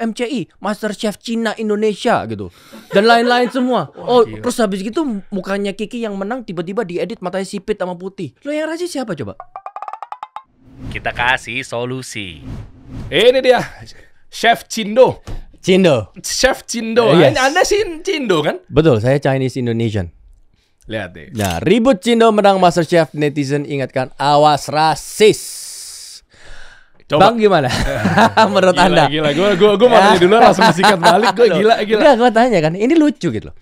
MCI, Master Chef Cina Indonesia gitu. Dan lain-lain semua. Wah, oh, terus habis gitu mukanya Kiki yang menang tiba-tiba diedit matanya sipit sama putih. Lo yang rajin siapa coba? Kita kasih solusi. Ini dia Chef Cindo. Cindo. Chef Cindo. Uh, yes. Anda sih Cindo kan? Betul, saya Chinese Indonesian. Lihat deh. Nah, ribut Cindo menang MasterChef netizen ingatkan awas rasis. Coba. Bang gimana? Menurut gila, Anda? Gila, gue gue gue mau di ya. dulu langsung disikat balik gue gila gila. Enggak, gue tanya kan. Ini lucu gitu loh.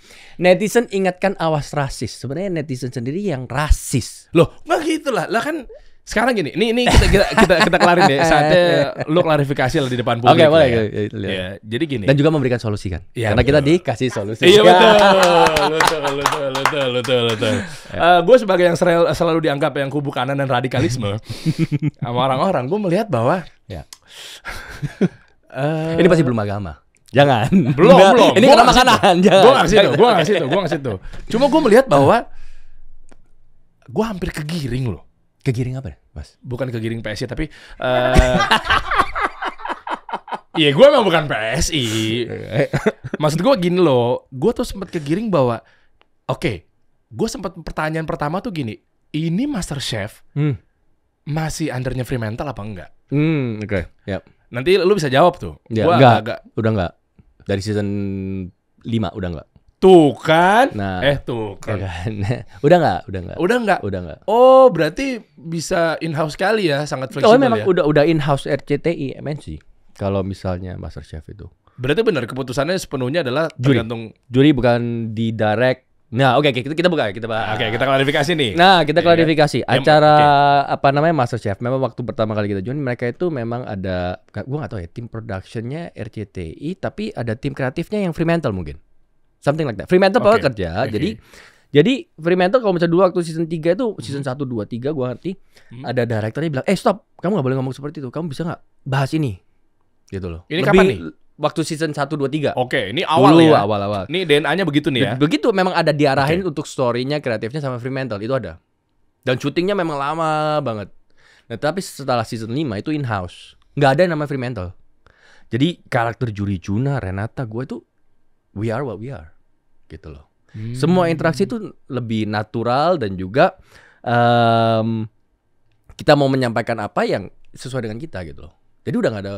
Netizen ingatkan awas rasis. Sebenarnya netizen sendiri yang rasis. Loh, begitulah. Lah kan sekarang gini, ini ini kita kita kita, kita kelarin deh. Saatnya lo klarifikasi lah di depan publik. Oke, okay, boleh. Ya. Ya, ya, ya. Jadi gini. Dan juga memberikan solusi kan. Ya, Karena betul. kita dikasih solusi. Iya ya. betul. betul, betul, betul, betul, betul. Ya. Uh, gue sebagai yang serel, selalu dianggap yang kubu kanan dan radikalisme sama orang-orang, gue melihat bahwa ya. uh, ini pasti belum agama. Jangan. Belum, Nggak, belum. Ini karena makanan Jangan. Gue ngasih tuh, gue ngasih tuh, gue ngasih tuh. Cuma gue melihat bahwa gue hampir kegiring loh Kegiring apa deh, Mas? Bukan kegiring PSI tapi uh, Iya, gue emang bukan PSI. Maksud gue gini loh, gue tuh sempat kegiring bahwa, oke, okay, gue sempat pertanyaan pertama tuh gini, ini Master Chef hmm. masih undernya Fremantle apa enggak? Hmm, oke. Okay. Yep. Nanti lu bisa jawab tuh. Ya, gua enggak, agak, udah enggak. Dari season 5 udah enggak. Tuh kan? Nah, eh tuh kan. Ya kan. udah nggak? Udah nggak? Udah nggak? Udah nggak? Oh berarti bisa in house kali ya, sangat fleksibel. Kalau memang ya? udah udah in house RCTI MNC kalau misalnya Master Chef itu. Berarti benar keputusannya sepenuhnya adalah tergantung juri bukan di direct. Nah, oke okay, kita kita buka kita buka. Oke, okay, kita klarifikasi nih. Nah, kita iya, klarifikasi. Yeah. Acara iya, okay. apa namanya Master Chef. Memang waktu pertama kali kita join mereka itu memang ada gua nggak tahu ya tim productionnya RCTI tapi ada tim kreatifnya yang Fremantle mungkin something like that. Fremantle okay. kerja. Okay. Jadi jadi Fremantle kalau misalnya dulu waktu season 3 itu hmm. season hmm. 1 2 3 gua ngerti hmm. ada direkturnya bilang, "Eh, stop. Kamu gak boleh ngomong seperti itu. Kamu bisa gak bahas ini?" Gitu loh. Ini Lebih, kapan nih? Waktu season 1 2 3. Oke, ini awal dulu, ya. awal-awal. Ini DNA-nya begitu nih ya. begitu memang ada diarahin okay. untuk story-nya, kreatifnya sama Free Mental itu ada. Dan syutingnya memang lama banget. Nah, tapi setelah season 5 itu in house. nggak ada nama Mental. Jadi karakter Juri Juna, Renata, gue itu we are what we are gitu loh. Hmm. Semua interaksi itu lebih natural dan juga um, kita mau menyampaikan apa yang sesuai dengan kita gitu loh. Jadi udah nggak ada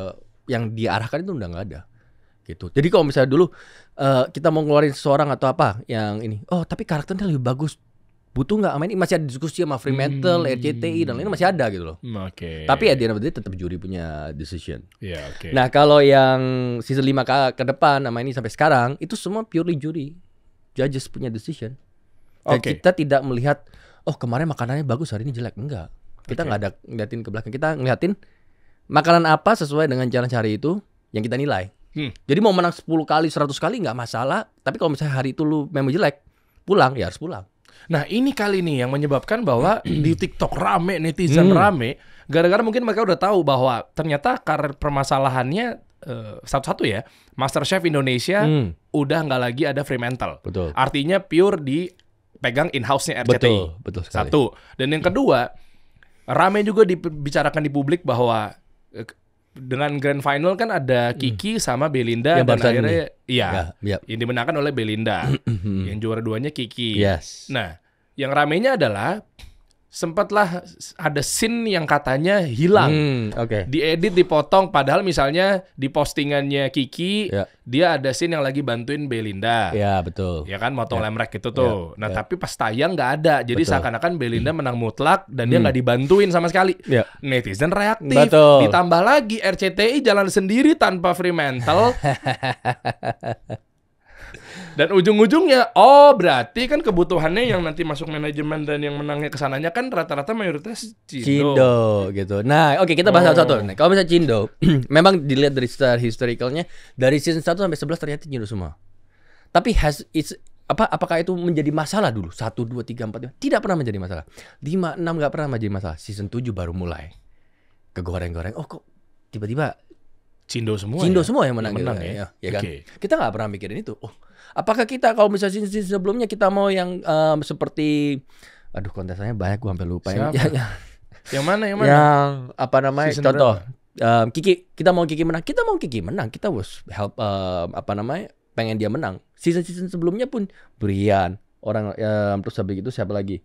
yang diarahkan itu udah nggak ada gitu. Jadi kalau misalnya dulu uh, kita mau ngeluarin seseorang atau apa yang ini, oh tapi karakternya lebih bagus butuh nggak ini masih ada diskusi sama Fremantle, hmm. RCTI dan lainnya masih ada gitu loh. Hmm, oke. Okay. Tapi ya dia tetap juri punya decision. Iya, yeah, oke. Okay. Nah, kalau yang season 5 ke, ke depan sama ini sampai sekarang itu semua purely juri judges punya decision. Dan kita tidak melihat oh kemarin makanannya bagus hari ini jelek enggak. Kita nggak okay. ada ngeliatin ke belakang. Kita ngeliatin makanan apa sesuai dengan cara cari itu yang kita nilai. Hmm. Jadi mau menang 10 kali, 100 kali nggak masalah. Tapi kalau misalnya hari itu lu memang jelek, pulang ya harus pulang. Nah ini kali ini yang menyebabkan bahwa di TikTok rame, netizen hmm. rame. Gara-gara mungkin mereka udah tahu bahwa ternyata karir permasalahannya eh, satu-satu uh, ya. Master Chef Indonesia hmm udah nggak lagi ada Fremantle. Betul. Artinya pure dipegang in-house-nya RCTI. Betul, betul sekali. Satu. Dan yang kedua, rame juga dibicarakan di publik bahwa eh, dengan grand final kan ada hmm. Kiki hmm. sama Belinda yang dan akhirnya ini. Iya, ya, ya, yep. yang dimenangkan oleh Belinda. yang juara duanya Kiki. Yes. Nah, yang ramenya adalah sempatlah ada scene yang katanya hilang. Hmm, okay. Diedit, dipotong padahal misalnya di postingannya Kiki yeah. dia ada scene yang lagi bantuin Belinda. Ya betul. Ya kan motong yeah. lemrek itu tuh. Yeah. Nah, yeah. tapi pas tayang nggak ada. Jadi seakan-akan Belinda menang mutlak dan hmm. dia nggak dibantuin sama sekali. Yeah. Netizen reaktif. Betul. Ditambah lagi RCTI jalan sendiri tanpa free mental. Dan ujung-ujungnya, oh berarti kan kebutuhannya yang nanti masuk manajemen dan yang menangnya kesananya kan rata-rata mayoritas Cindo. Cindo gitu. Nah, oke okay, kita bahas oh. satu-satu. Nah, kalau misalnya Cindo, memang dilihat dari secara historicalnya dari season 1 sampai 11 ternyata Cindo semua. Tapi has it's apa apakah itu menjadi masalah dulu? 1 2 3 4 5 tidak pernah menjadi masalah. Lima, enam nggak pernah menjadi masalah. Season tujuh baru mulai. Kegoreng-goreng. Oh kok tiba-tiba Cindo semua. Cindo ya? semua yang menang, yang menang gitu. ya. ya, ya okay. kan? Kita nggak pernah mikirin itu. Oh, Apakah kita kalau misalnya season sebelumnya kita mau yang um, seperti aduh kontesannya banyak gua sampai lupa Siapa? ya. ya. Yang mana yang mana? Yang apa namanya? Season contoh um, Kiki kita mau Kiki menang, kita mau Kiki menang, kita was help um, apa namanya? pengen dia menang. Season-season sebelumnya pun Brian, orang um, terus habis itu siapa lagi?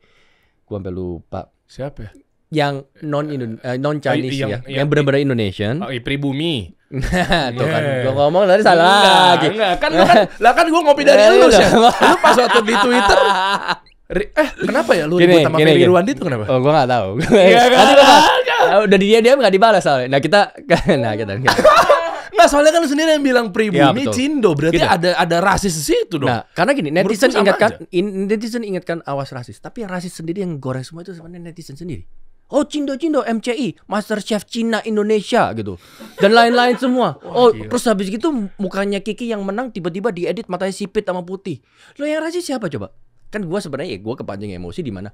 Gua sampai lupa. Siapa ya? yang non Indo uh, eh, eh, non oh, Chinese yang, ya, yang, yang benar-benar Indonesian. Oh, pribumi. Nah, tuh kan gue ngomong tadi salah enggak, lagi. Enggak, kan lu kan lah kan gue ngopi dari iya, lu iya. sih Lu pas waktu di Twitter eh kenapa ya lu gini, ribut sama Ferry Ruandi itu kenapa? Oh, gue gak tahu. Iya kan? ah, Udah dia dia enggak dibalas soalnya. Nah, kita nah kita. kita. Nah soalnya kan lu sendiri yang bilang pribumi ya, Cindo berarti gitu. ada ada rasis di situ dong. Nah, karena gini netizen ingatkan in, netizen ingatkan awas rasis, tapi rasis sendiri yang goreng semua itu sebenarnya netizen sendiri. Oh Cindo Cindo MCI Master Chef Cina Indonesia gitu dan lain-lain semua. Oh, oh terus habis gitu mukanya Kiki yang menang tiba-tiba diedit matanya sipit sama putih. Lo yang rasis siapa coba? Kan gue sebenarnya ya gue kepancing emosi di mana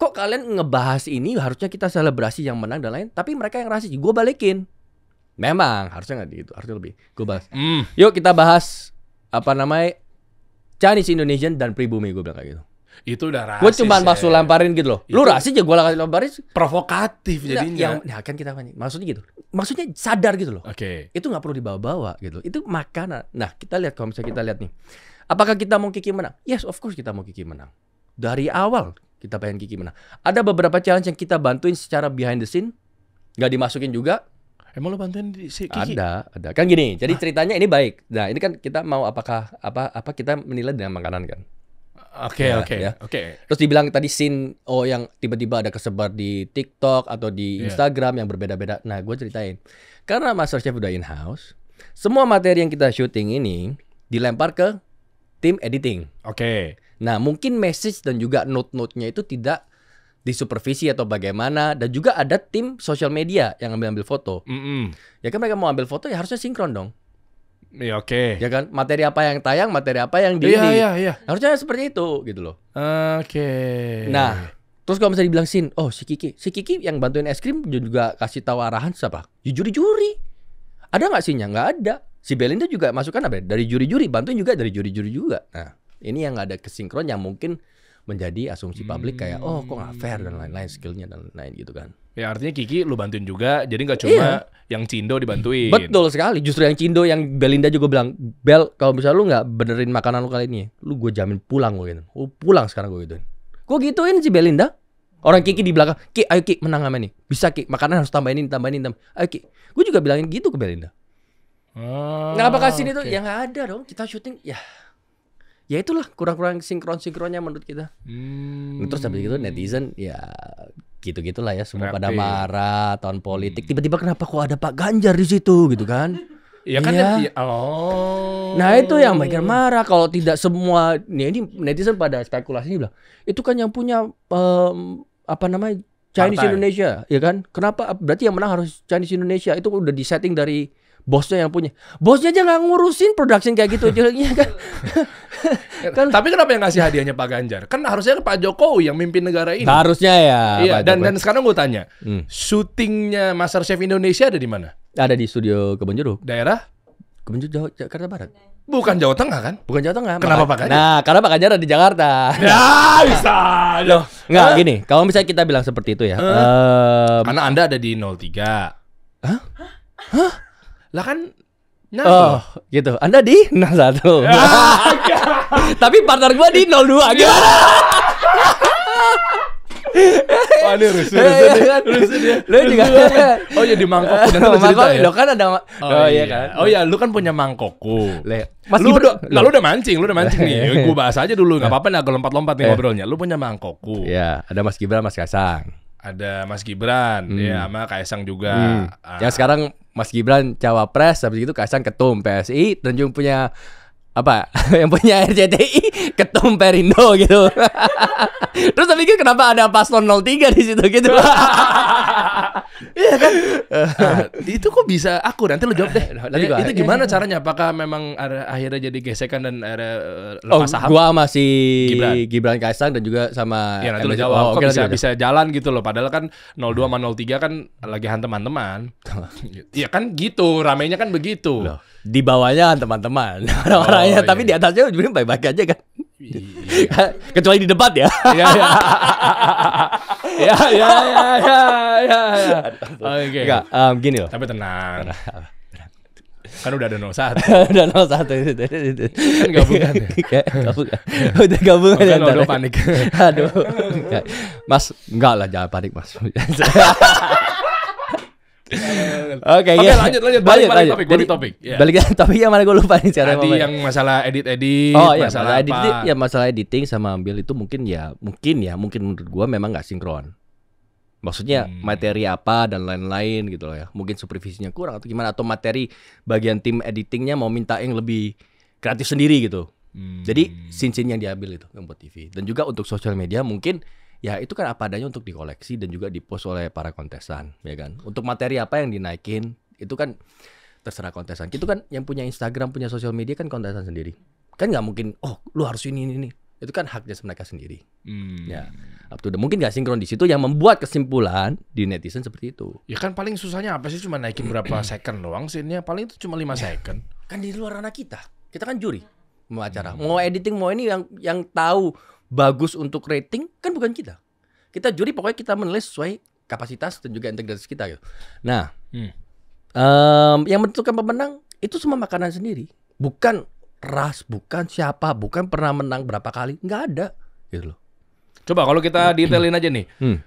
kok kalian ngebahas ini harusnya kita selebrasi yang menang dan lain tapi mereka yang rasis gue balikin memang harusnya nggak gitu harusnya lebih gue bahas mm. yuk kita bahas apa namanya Chinese Indonesian dan pribumi gue bilang kayak gitu itu udah rasis. Gue cuma masuk ya. lamparin gitu loh. Itu lu rasis aja ya gue lagi lamparin. Provokatif nah, jadinya. Yang nah kan kita maksudnya gitu. Maksudnya sadar gitu loh. Oke. Okay. Itu nggak perlu dibawa-bawa gitu. Itu makanan. Nah kita lihat kalau misalnya kita lihat nih. Apakah kita mau Kiki menang? Yes, of course kita mau Kiki menang. Dari awal kita pengen Kiki menang. Ada beberapa challenge yang kita bantuin secara behind the scene. Gak dimasukin juga. Emang lo bantuin di si Kiki? Ada, ada. Kan gini, jadi ceritanya ini baik. Nah, ini kan kita mau apakah apa apa kita menilai dengan makanan kan. Oke ya, oke ya. oke. Terus dibilang tadi scene oh yang tiba-tiba ada kesebar di TikTok atau di yeah. Instagram yang berbeda-beda. Nah gue ceritain karena MasterChef udah in house, semua materi yang kita syuting ini dilempar ke tim editing. Oke. Okay. Nah mungkin message dan juga note-note-nya itu tidak disupervisi atau bagaimana dan juga ada tim sosial media yang ambil-ambil foto. Mm -hmm. Ya kan mereka mau ambil foto ya harusnya sinkron dong. Iya oke. Okay. Ya kan materi apa yang tayang, materi apa yang di. Iya iya iya. Harusnya seperti itu gitu loh. Oke. Okay. Nah terus kalau misalnya dibilang sin, oh si Kiki, si Kiki yang bantuin es krim juga kasih tahu arahan siapa? Ya juri-juri. Ada nggak sinnya? Nggak ada. Si Belinda juga masukkan apa? Ya? Dari juri-juri, bantuin juga dari juri-juri juga. Nah ini yang nggak ada kesinkron yang mungkin menjadi asumsi publik kayak oh kok nggak fair dan lain-lain skillnya dan lain gitu kan. Ya artinya Kiki lu bantuin juga, jadi nggak cuma iya. yang Cindo dibantuin. Betul sekali, justru yang Cindo yang Belinda juga bilang, Bel kalau misalnya lu nggak benerin makanan lu kali ini, lu gue jamin pulang gue gitu. Lu pulang sekarang gue gituin. Gue gituin si Belinda. Orang Kiki di belakang, Ki ayo Ki menang sama ini. Bisa Ki, makanan harus tambahin ini, tambahin ini, tambahin. Ayo Ki. Gue juga bilangin gitu ke Belinda. Oh, apa kasih okay. tuh yang nggak ada dong, kita syuting ya ya itulah kurang-kurang sinkron-sinkronnya menurut kita. Hmm. Terus habis gitu netizen ya gitu-gitulah ya semua Rapi. pada marah tahun politik hmm. tiba-tiba kenapa kok ada Pak Ganjar di situ gitu kan, iya kan iya. ya kan ya. oh nah itu yang bikin marah kalau tidak semua nih ini netizen pada spekulasi bilang itu kan yang punya um, apa namanya Chinese Partai. Indonesia ya kan kenapa berarti yang menang harus Chinese Indonesia itu udah disetting dari bosnya yang punya. Bosnya aja nggak ngurusin production kayak gitu. jadinya kan? Ya, kan? Tapi kenapa yang ngasih hadiahnya Pak Ganjar? Kan harusnya Pak Jokowi yang mimpin negara ini. Harusnya ya. Iya. dan dan sekarang gue tanya, hmm. syutingnya Master Chef Indonesia ada di mana? Ada di studio Kebun Jeruk. Daerah? Kebun Jeruk, Jakarta Barat. Bukan Jawa Tengah kan? Bukan Jawa Tengah. Kenapa Pak Ganjar? Nah, karena Pak Ganjar ada di Jakarta. Nah, bisa. Loh, enggak ah. gini. Kalau misalnya kita bilang seperti itu ya. Uh, um, karena Anda ada di 03. Hah? Hah? Lah kan Nah, oh, gitu. Anda di 01. satu, ah, Tapi partner gua di 02. Iya. Gimana? Wah, ini rusuh, iya, rusuh, iya, kan? rusuh dia. Lu juga. Oh ya di mangkokku nanti lu cerita ya. Lo kan ada oh, oh iya kan. Oh iya, lu kan punya mangkokku. Le, Mas lu udah lu udah mancing, lu udah mancing nih. Ya, gua bahas aja dulu, enggak apa-apa nah lompat-lompat nih ngobrolnya. Lu punya mangkokku. Iya, ada Mas Gibran, Mas Kasang. Ada Mas Gibran, ya sama Kaisang juga. Hmm. Ah. Yang sekarang Mas Gibran cawapres, habis itu Kaisang ketum PSI, dan juga punya apa yang punya RCTI ketum Perindo gitu Terus tapi kan kenapa ada paslon 03 di situ gitu? Iya kan? Uh, itu kok bisa aku nanti lo jawab deh. Nanti gua, itu gimana caranya? Apakah memang ada, akhirnya jadi gesekan dan ada eh, lepas oh, saham? Gua masih Gibran, Gibran Kaisang dan juga sama Ya nanti lo jawab. Oh, kok bisa bisa jalan gitu loh. Padahal kan 02 sama 03 kan lagi hanteman-teman. Iya kan gitu, ramainya kan begitu. Loh, di bawahnya teman-teman. Orang-orangnya oh, tapi iya. di atasnya sebenarnya baik-baik aja kan. Iya. Kecuali di debat ya. ya, ya. ya, ya, ya, ya, ya, Oke. Okay. Enggak, um, gini loh. Tapi tenang. Kan udah ada 01 Udah 01 itu, itu, Kan gabungan ya Gabungan oh, Udah gabungan ya Udah ya. panik Aduh Mas Enggak lah jangan panik mas Oke, okay, okay, ya. lanjut lanjut balik lanjut, balik topik, balik topik. Yeah. Balik topik yang mana gue lupa nih sekarang. Tadi yang masalah edit-edit, oh, iya, masalah, masalah apa? Edit, ya masalah editing sama ambil itu mungkin ya, mungkin ya, mungkin menurut gue memang nggak sinkron. Maksudnya hmm. materi apa dan lain-lain gitu loh ya. Mungkin supervisinya kurang atau gimana atau materi bagian tim editingnya mau minta yang lebih kreatif sendiri gitu. Hmm. Jadi cincin yang diambil itu yang buat TV dan juga untuk sosial media mungkin ya itu kan apa adanya untuk dikoleksi dan juga dipost oleh para kontestan ya kan untuk materi apa yang dinaikin itu kan terserah kontestan itu kan yang punya Instagram punya sosial media kan kontestan sendiri kan nggak mungkin oh lu harus ini ini, ini. itu kan haknya mereka sendiri hmm. ya up to mungkin nggak sinkron di situ yang membuat kesimpulan di netizen seperti itu ya kan paling susahnya apa sih cuma naikin berapa second doang ini ya, paling itu cuma lima ya, second kan di luar anak kita kita kan juri mau acara mau editing mau ini yang yang tahu bagus untuk rating kan bukan kita. Kita juri pokoknya kita menilai sesuai kapasitas dan juga integritas kita gitu. Nah, hmm. um, yang menentukan pemenang itu semua makanan sendiri, bukan ras, bukan siapa, bukan pernah menang berapa kali, nggak ada gitu loh. Coba kalau kita nah, detailin hmm. aja nih. Hmm.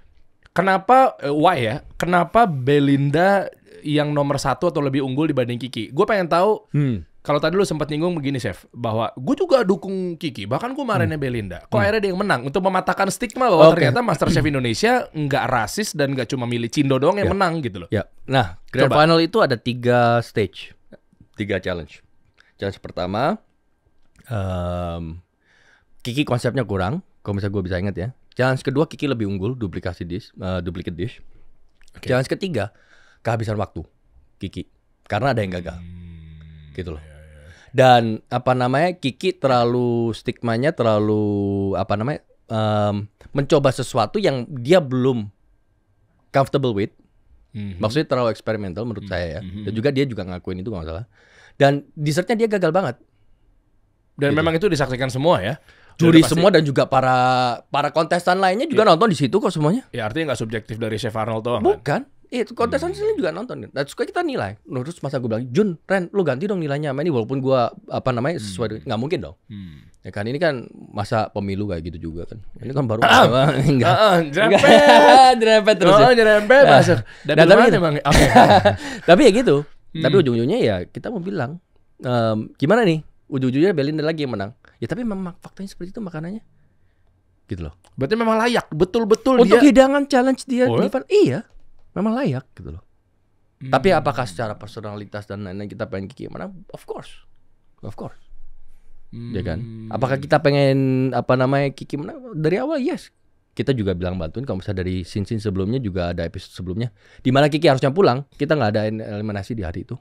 Kenapa eh, why ya? Kenapa Belinda yang nomor satu atau lebih unggul dibanding Kiki? Gue pengen tahu hmm kalau tadi lu sempat nyinggung begini, Chef, bahwa gue juga dukung Kiki, bahkan gue marahnya hmm. Belinda. Kok hmm. akhirnya dia yang menang? Untuk mematahkan stigma bahwa okay. ternyata Master Chef Indonesia nggak rasis dan nggak cuma milih Cindo doang yang yeah. menang gitu loh. Ya. Yeah. Nah, grand Coba. final itu ada tiga stage, tiga challenge. Challenge pertama, um, Kiki konsepnya kurang, kalau misalnya gue bisa ingat ya. Challenge kedua Kiki lebih unggul, duplikasi dish, uh, duplicate dish. Okay. Challenge ketiga, kehabisan waktu Kiki, karena ada yang gagal, hmm, gitu loh. Yeah. Dan apa namanya Kiki terlalu stigmanya terlalu apa namanya um, mencoba sesuatu yang dia belum comfortable with. Mm-hmm. Maksudnya terlalu eksperimental menurut mm-hmm. saya ya. Mhm. Dan juga dia juga ngakuin itu nggak salah. Dan dessertnya dia gagal banget. Dan gitu. memang itu disaksikan semua ya juri pasti... semua dan juga para para kontestan lainnya juga iya. nonton di situ kok semuanya. Ya artinya nggak subjektif dari Chef Arnold doang. Kan? Bukan. Kan? Iya, kontesan hmm. sendiri juga nonton. Dan nah, suka kita nilai. Nah, terus masa gue bilang, Jun, Ren, lu ganti dong nilainya ini walaupun gue apa namanya hmm. sesuai hmm. nggak mungkin dong. Hmm. Ya kan ini kan masa pemilu kayak gitu juga kan. Ini kan baru enggak. Heeh, jerempet, jerempet terus. Oh, jerempet ya. masuk. Dan, nah, nah tapi gitu. Bang. Okay. tapi ya gitu. Hmm. Tapi ujung-ujungnya ya kita mau bilang um, gimana nih? Ujung-ujungnya Belinda lagi yang menang. Ya tapi memang faktanya seperti itu makanannya gitu loh. Berarti memang layak, betul-betul Untuk dia. Untuk hidangan challenge dia oh, Di Iya memang layak gitu loh. Hmm. Tapi apakah secara personalitas dan lain-lain kita pengen Kiki mana? Of course, of course. Hmm. Ya kan? Hmm. Apakah kita pengen apa namanya Kiki mana? Dari awal yes. Kita juga bilang bantuin kalau misalnya dari sin-sin sebelumnya juga ada episode sebelumnya di mana Kiki harusnya pulang, kita nggak ada eliminasi di hari itu.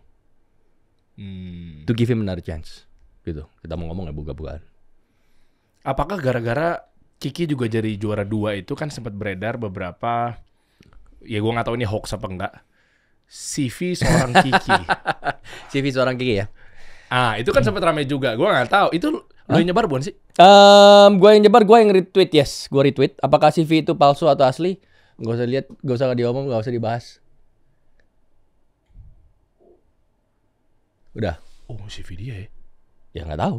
Hmm. To give him another chance. Gitu. Kita mau ngomong ya buka-bukaan. Apakah gara-gara Kiki juga jadi juara dua itu kan sempat beredar beberapa ya gue nggak tahu ini hoax apa enggak. CV seorang Kiki. CV seorang Kiki ya. Ah, itu kan hmm. sempat ramai juga. Gue nggak tahu. Itu lo yang nyebar bukan sih? Um, gue yang nyebar, gue yang retweet yes. Gue retweet. Apakah CV itu palsu atau asli? Gak usah lihat, gak usah diomong, gak usah dibahas. Udah. Oh, CV dia ya? Ya nggak tahu.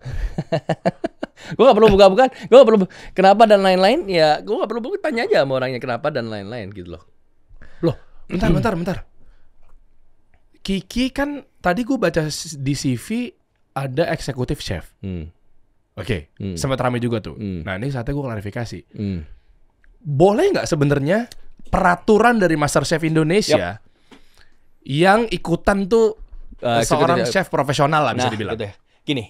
gue gak perlu buka-bukaan gue gak perlu kenapa dan lain-lain ya gue gak perlu buka tanya aja sama orangnya kenapa dan lain-lain gitu loh loh bentar bentar bentar Kiki kan tadi gue baca di CV ada eksekutif chef hmm. oke okay. hmm. sempat rame juga tuh hmm. nah ini saatnya gue klarifikasi hmm. boleh nggak sebenarnya peraturan dari Master Chef Indonesia yep. yang ikutan tuh uh, seorang eh, chef profesional lah bisa nah, dibilang gitu ya. gini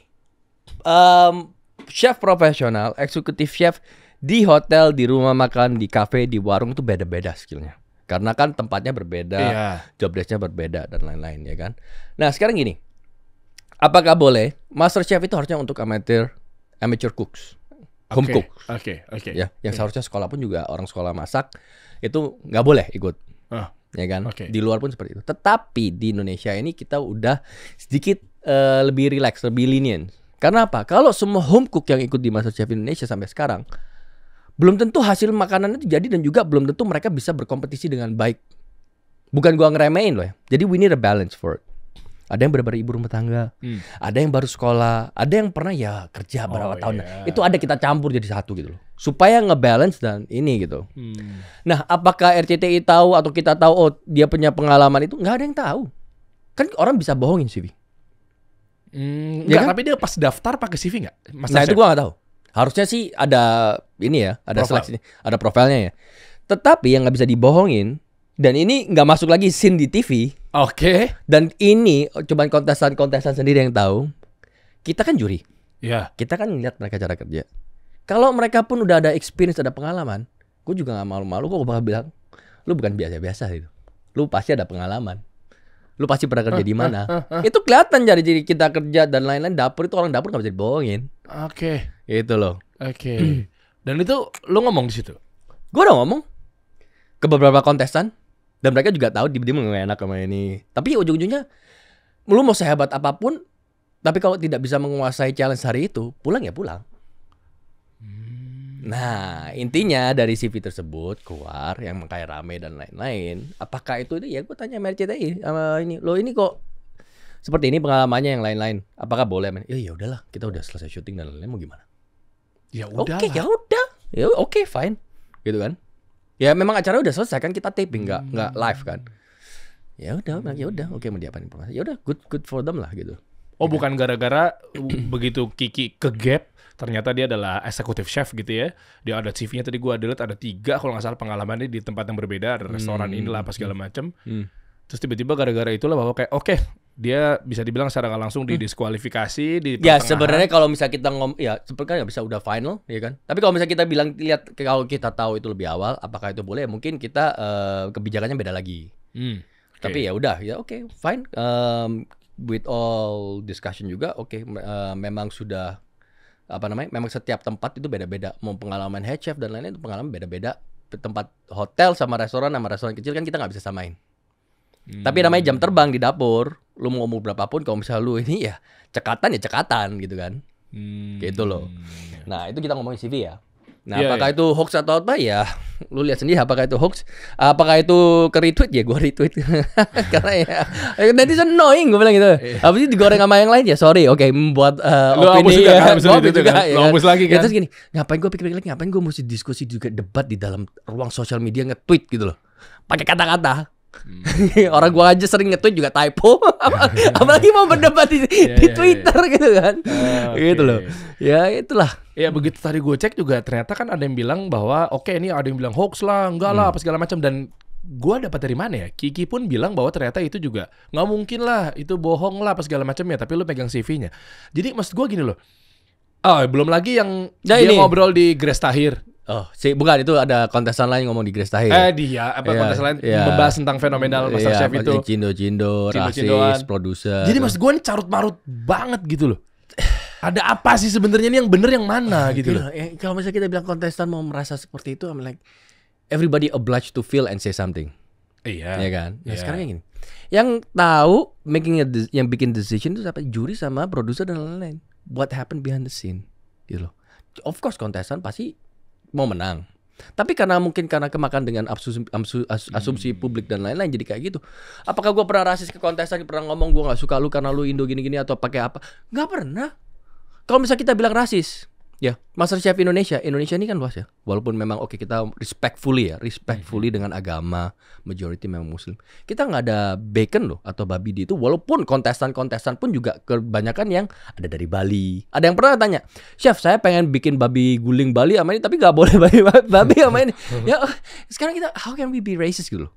um, chef profesional, eksekutif chef di hotel, di rumah makan, di kafe, di warung itu beda-beda skillnya. Karena kan tempatnya berbeda, yeah. job desknya berbeda dan lain-lain ya kan. Nah sekarang gini, apakah boleh Master Chef itu harusnya untuk amatir, amateur cooks, home okay. cook, oke okay. oke, okay. ya, yang okay. seharusnya sekolah pun juga orang sekolah masak itu nggak boleh ikut. Uh ya kan? Okay. Di luar pun seperti itu. Tetapi di Indonesia ini kita udah sedikit uh, lebih relax, lebih lenient. Karena apa? Kalau semua home cook yang ikut di MasterChef Indonesia sampai sekarang, belum tentu hasil makanan itu jadi dan juga belum tentu mereka bisa berkompetisi dengan baik. Bukan gua ngeremehin loh ya. Jadi we need a balance for it. Ada yang benar-benar ibu rumah tangga, hmm. ada yang baru sekolah, ada yang pernah ya kerja oh, berapa oh, tahun. Yeah. Itu ada kita campur jadi satu gitu loh. Supaya ngebalance dan ini gitu. Hmm. Nah, apakah RCTI tahu atau kita tahu oh dia punya pengalaman itu? nggak ada yang tahu. Kan orang bisa bohongin sih. Hmm, ya Enggak, ya kan? tapi dia pas daftar pakai CV nggak? Nah itu gua nggak tahu. Harusnya sih ada ini ya, ada Profile. seleksi, ada profilnya ya. Tetapi yang nggak bisa dibohongin dan ini nggak masuk lagi scene di TV. Oke. Okay. Dan ini cuman kontestan-kontestan sendiri yang tahu. Kita kan juri. Iya. Yeah. Kita kan lihat mereka cara kerja. Kalau mereka pun udah ada experience, ada pengalaman, gua juga nggak malu-malu. gua bakal bilang, lu bukan biasa-biasa gitu. Lu pasti ada pengalaman lu pasti pernah kerja di mana. Itu kelihatan jadi jadi kita kerja dan lain-lain dapur itu orang dapur gak bisa dibohongin. Oke. Okay. Itu loh. Oke. Okay. dan itu lu ngomong di situ. gua udah ngomong ke beberapa kontestan dan mereka juga tahu dia mengenai enak sama ini. Tapi ujung-ujungnya lu mau sehebat apapun tapi kalau tidak bisa menguasai challenge hari itu, pulang ya pulang. Hmm. Nah, intinya dari CV tersebut keluar yang kayak rame dan lain-lain. Apakah itu itu ya gue tanya MRCTI eh, ini, lo ini kok seperti ini pengalamannya yang lain-lain. Apakah boleh? Ya ya udahlah, kita udah selesai syuting dan lain-lain mau gimana? Ya udah. Oke, okay, ya udah. Ya oke, okay, fine. Gitu kan? Ya memang acara udah selesai kan kita taping nggak hmm. nggak live kan? Ya udah, hmm. ya udah. Oke, okay, mau diapain informasi? Ya udah, good good for them lah gitu. Oh, ya. bukan gara-gara uh, begitu Kiki ke gap ternyata dia adalah eksekutif chef gitu ya dia ada CV-nya tadi gue delete ada tiga kalau nggak salah pengalamannya di tempat yang berbeda ada restoran hmm. inilah apa segala hmm. macam hmm. terus tiba-tiba gara-gara itulah bahwa kayak oke okay, dia bisa dibilang secara langsung hmm. didiskualifikasi di ya sebenarnya kalau misal kita ngom ya sebenarnya kan nggak bisa udah final ya kan tapi kalau misal kita bilang lihat kalau kita tahu itu lebih awal apakah itu boleh ya mungkin kita uh, kebijakannya beda lagi hmm, okay. tapi ya udah ya oke okay, fine um, with all discussion juga oke okay, uh, eh, memang sudah apa namanya memang setiap tempat itu beda-beda mau pengalaman head chef dan lain-lain itu pengalaman beda-beda tempat hotel sama restoran sama restoran kecil kan kita nggak bisa samain hmm. tapi namanya jam terbang di dapur lu mau ngomong berapapun kalau misalnya lu ini ya cekatan ya cekatan gitu kan hmm. gitu loh iya, iya. nah itu kita ngomongin CV ya Nah, yeah, apakah yeah. itu hoax atau apa ya? Lu lihat sendiri apakah itu hoax? Apakah itu ke retweet ya? Gua retweet. Karena ya eh, netizen annoying gue bilang gitu. Iya. apa sih digoreng sama yang lain ya. Sorry, oke, okay, membuat uh, lu opini juga, ya. Kan, gua gitu juga, kan? ya, kan? Hapus lagi ya, kan. Ya, terus gini, ngapain gue pikir-pikir ngapain gue mesti diskusi juga debat di dalam ruang sosial media nge-tweet gitu loh. Pakai kata-kata. Hmm. Orang gua aja sering nge-tweet juga typo. Apalagi mau berdebat di, yeah, di iya, iya. Twitter yeah, yeah. gitu kan. Uh, ah, okay. Gitu loh. Ya itulah. Ya begitu tadi gue cek juga ternyata kan ada yang bilang bahwa oke okay, ini ada yang bilang hoax lah, enggak lah hmm. apa segala macam dan gue dapat dari mana ya? Kiki pun bilang bahwa ternyata itu juga nggak mungkin lah, itu bohong lah apa segala macam ya. Tapi lu pegang CV-nya. Jadi maksud gue gini loh. Oh, belum lagi yang ya dia ini. ngobrol di Grace Tahir. Oh, si bukan itu ada kontestan lain ngomong di Grace Tahir. Eh dia apa yeah, kontes lain yeah. membahas tentang fenomenal MasterChef yeah, iya, Chef itu. Cindo-cindo, rasis, produser. Jadi maksud gue ini carut marut banget gitu loh ada apa sih sebenarnya ini yang bener yang mana uh, gitu loh. Ya, kalau misalnya kita bilang kontestan mau merasa seperti itu I'm like everybody obliged to feel and say something. Iya. Iya kan? Nah, yeah. sekarang yang ini. Yang tahu making a yang bikin decision itu siapa? Juri sama produser dan lain-lain. What happened behind the scene gitu loh. Of course kontestan pasti mau menang. Tapi karena mungkin karena kemakan dengan asumsi, asumsi hmm. publik dan lain-lain jadi kayak gitu. Apakah gue pernah rasis ke kontestan pernah ngomong gue nggak suka lu karena lu Indo gini-gini atau pakai apa? Nggak pernah. Kalau misalnya kita bilang rasis, ya, Master Chef Indonesia, Indonesia ini kan luas ya. Walaupun memang oke okay, kita respectfully ya, respectfully hmm. dengan agama majority memang muslim. Kita nggak ada bacon loh atau babi di itu walaupun kontestan-kontestan pun juga kebanyakan yang ada dari Bali. Ada yang pernah tanya, "Chef, saya pengen bikin babi guling Bali sama ini tapi nggak boleh babi babi sama ini." ya, oh, sekarang kita how can we be racist gitu loh?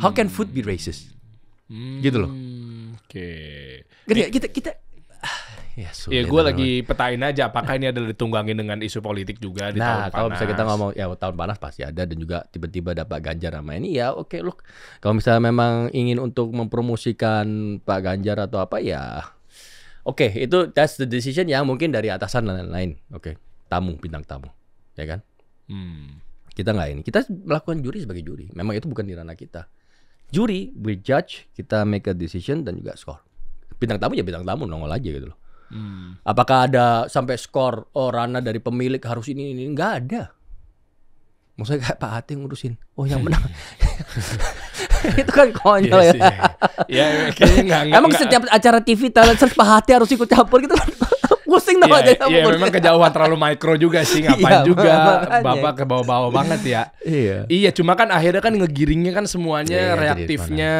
How can hmm. food be racist? Hmm, gitu loh. Oke. Okay. kita kita Ya, ya gue lagi petain aja apakah ini adalah ditunggangi dengan isu politik juga di nah, tahun panas. Nah, kalau bisa kita ngomong ya tahun panas pasti ada dan juga tiba-tiba dapat Ganjar nama ini ya oke okay, look. Kalau misalnya memang ingin untuk mempromosikan Pak Ganjar atau apa ya oke okay, itu that's the decision yang mungkin dari atasan dan lain-lain. Oke. Okay. Tamu bintang tamu. Ya kan? Hmm. Kita nggak ini. Kita melakukan juri sebagai juri. Memang itu bukan di ranah kita. Juri, we judge, kita make a decision dan juga score. Bintang tamu ya bintang tamu nongol aja gitu loh. Hmm. Apakah ada sampai skor oh Rana dari pemilik harus ini ini nggak ada. Maksudnya kayak Pak Hati ngurusin. Oh yang menang. itu kan konyol yes, iya ya. Iya, Yeah, Emang setiap acara TV talent search Pak Hati harus ikut campur gitu kan. Pusing dong yeah, aja. Iya, yeah, memang kejauhan terlalu mikro juga sih, ngapain yeah, juga Bapak ke bawah-bawah banget ya. Iya. Iya, cuma kan akhirnya kan ngegiringnya kan semuanya yeah, reaktifnya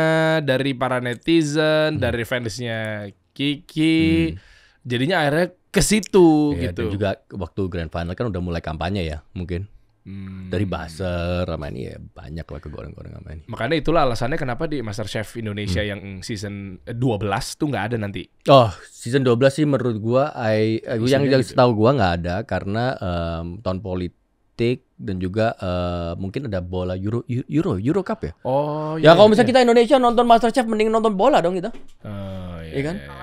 dari para netizen, hmm. dari fansnya Kiki, hmm jadinya akhirnya ke situ ya, gitu. Dan juga waktu grand final kan udah mulai kampanye ya mungkin. Hmm. Dari bahasa Ramani ya banyak lah kegoreng-goreng ini. Makanya itulah alasannya kenapa di MasterChef Indonesia hmm. yang season 12 tuh nggak ada nanti. Oh, season 12 sih menurut gua I, eh, yang yang ya? setahu gua nggak ada karena um, tahun politik dan juga uh, mungkin ada bola Euro Euro Euro Cup ya. Oh, iya. Ya kalau iya, misalnya iya. kita Indonesia nonton MasterChef mending nonton bola dong kita. Oh, iya, iya kan? Iya, iya.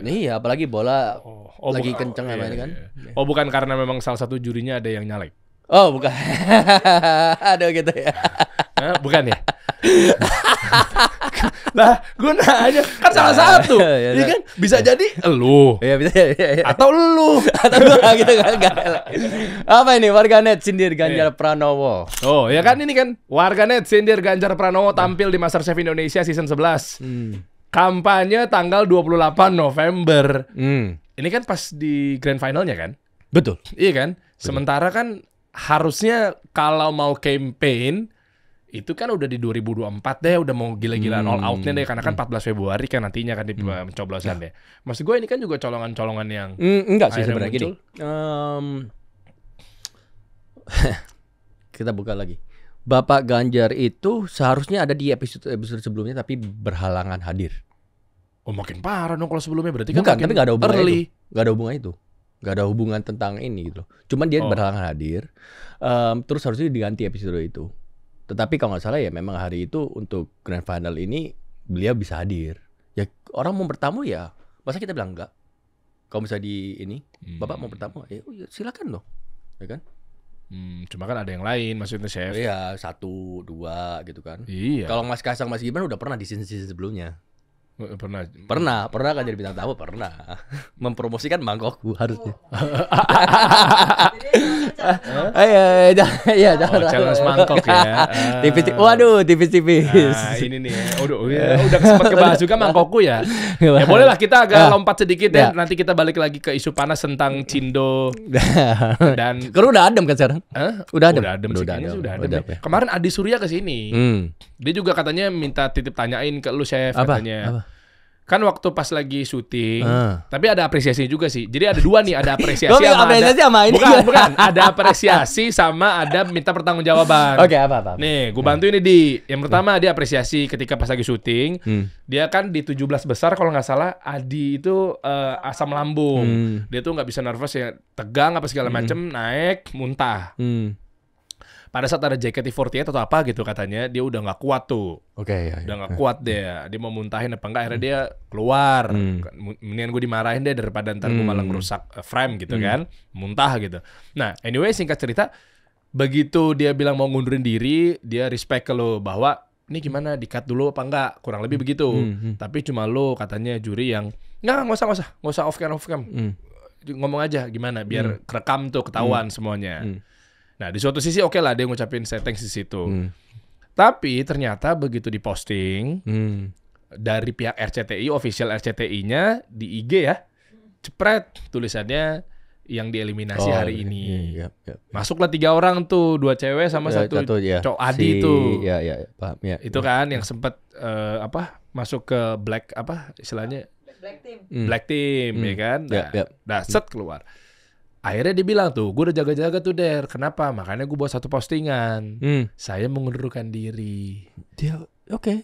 Gitu. Iya, apalagi bola oh, oh, lagi kenceng oh, namanya iya, kan. Iya, iya. Oh, bukan karena memang salah satu jurinya ada yang nyalek. Oh, bukan. ada gitu ya. bukan ya? lah gue nanya kan salah nah, satu ya, ya kan bisa ya. jadi lu ya, bisa, ya, ya. atau lu atau lu gitu kan apa ini warganet sindir Ganjar ya. Pranowo oh ya kan ini kan warganet sindir Ganjar Pranowo tampil di MasterChef Indonesia season 11 hmm kampanye tanggal 28 November. Hmm. Ini kan pas di grand finalnya kan? Betul. Iya kan? Betul. Sementara kan harusnya kalau mau campaign itu kan udah di 2024 deh udah mau gila-gilaan hmm. all outnya deh karena kan 14 hmm. Februari kan nantinya kan dia hmm. pencoblosan ya. deh. Maksud gue ini kan juga colongan-colongan yang mm, enggak sih sebenarnya gini. Um, kita buka lagi. Bapak Ganjar itu seharusnya ada di episode episode sebelumnya tapi berhalangan hadir. Oh makin parah dong kalau sebelumnya berarti kan Bukan, kan makin tapi gak ada hubungan early. itu. Gak ada hubungan itu. Gak ada hubungan tentang ini gitu. Cuman dia oh. berhalangan hadir. Um, terus harusnya diganti episode itu. Tetapi kalau nggak salah ya memang hari itu untuk grand final ini beliau bisa hadir. Ya orang mau bertamu ya masa kita bilang enggak? Kalau misalnya di ini, hmm. bapak mau hmm. bertamu, ya ya, silakan loh, ya kan? Hmm, cuma kan ada yang lain maksudnya chef. Iya, satu, dua gitu kan. Iya. Kalau Mas Kasang Mas Gibran udah pernah di sisi sebelumnya. Oh, pernah. Pernah, pernah kan jadi bintang tamu, pernah. Mempromosikan mangkokku harusnya. Oh. Oh, iya, iya, jangan. Iya, oh, challenge mangkok ya. Tipis, waduh, tipis-tipis. Nah, ini nih, udah, udah iya. sempat kebahas juga mangkokku ya. ya boleh lah kita agak ah. lompat sedikit ya. ya. Nanti kita balik lagi ke isu panas tentang Cindo dan. Kau udah adem kan sekarang? Udah adem. Udah adem, udah oh, adem. Udah adem. Ya. Kemarin Adi Surya ke sini. Hmm. Dia juga katanya minta titip tanyain ke lu chef katanya kan waktu pas lagi syuting, uh. tapi ada apresiasi juga sih. Jadi ada dua nih, ada apresiasi sama apresiasi ada, sama ini. Bukan, bukan. Ada apresiasi sama ada minta pertanggungjawaban. Oke, okay, apa, apa Nih, gue ya. bantu ini di. Yang pertama dia apresiasi ketika pas lagi syuting, hmm. dia kan di 17 besar kalau nggak salah Adi itu uh, asam lambung. Hmm. Dia tuh nggak bisa nervous ya, tegang apa segala hmm. macem, naik, muntah. Hmm pada saat ada JKT48 atau apa gitu katanya dia udah nggak kuat tuh. Oke. Okay, ya, ya, udah nggak ya. kuat dia. Dia mau muntahin apa enggak akhirnya dia keluar. Hmm. Mendingan gue dimarahin deh daripada ntar gue hmm. malah ngerusak eh, frame gitu hmm. kan. Muntah gitu. Nah anyway singkat cerita begitu dia bilang mau ngundurin diri dia respect ke lo bahwa ini gimana dikat dulu apa enggak kurang lebih hmm. begitu hmm, hmm. tapi cuma lo katanya juri yang nggak nggak usah nggak usah nggak usah off cam off cam hmm. ngomong aja gimana biar hmm. kerekam tuh ketahuan hmm. semuanya hmm. Nah, di suatu sisi oke okay lah dia ngucapin saya thanks di situ. Hmm. Tapi ternyata begitu diposting hmm. dari pihak RCTI, official RCTI-nya di IG ya, cepret tulisannya yang dieliminasi oh, hari iya, ini. Iya, iya, iya. Masuklah tiga orang tuh, dua cewek sama ya, satu, satu ya. cowok Adi si, tuh. Iya, iya, paham ya. Itu ya. kan yang sempat uh, eh, apa masuk ke black apa istilahnya? Black team. Hmm. Black team ya hmm. ya kan? Iya, nah, ya, ya. nah set keluar. Hmm Akhirnya dibilang tuh, gue udah jaga-jaga tuh Der. Kenapa? Makanya gue buat satu postingan. Hmm. Saya mengundurkan diri. Dia oke. Okay.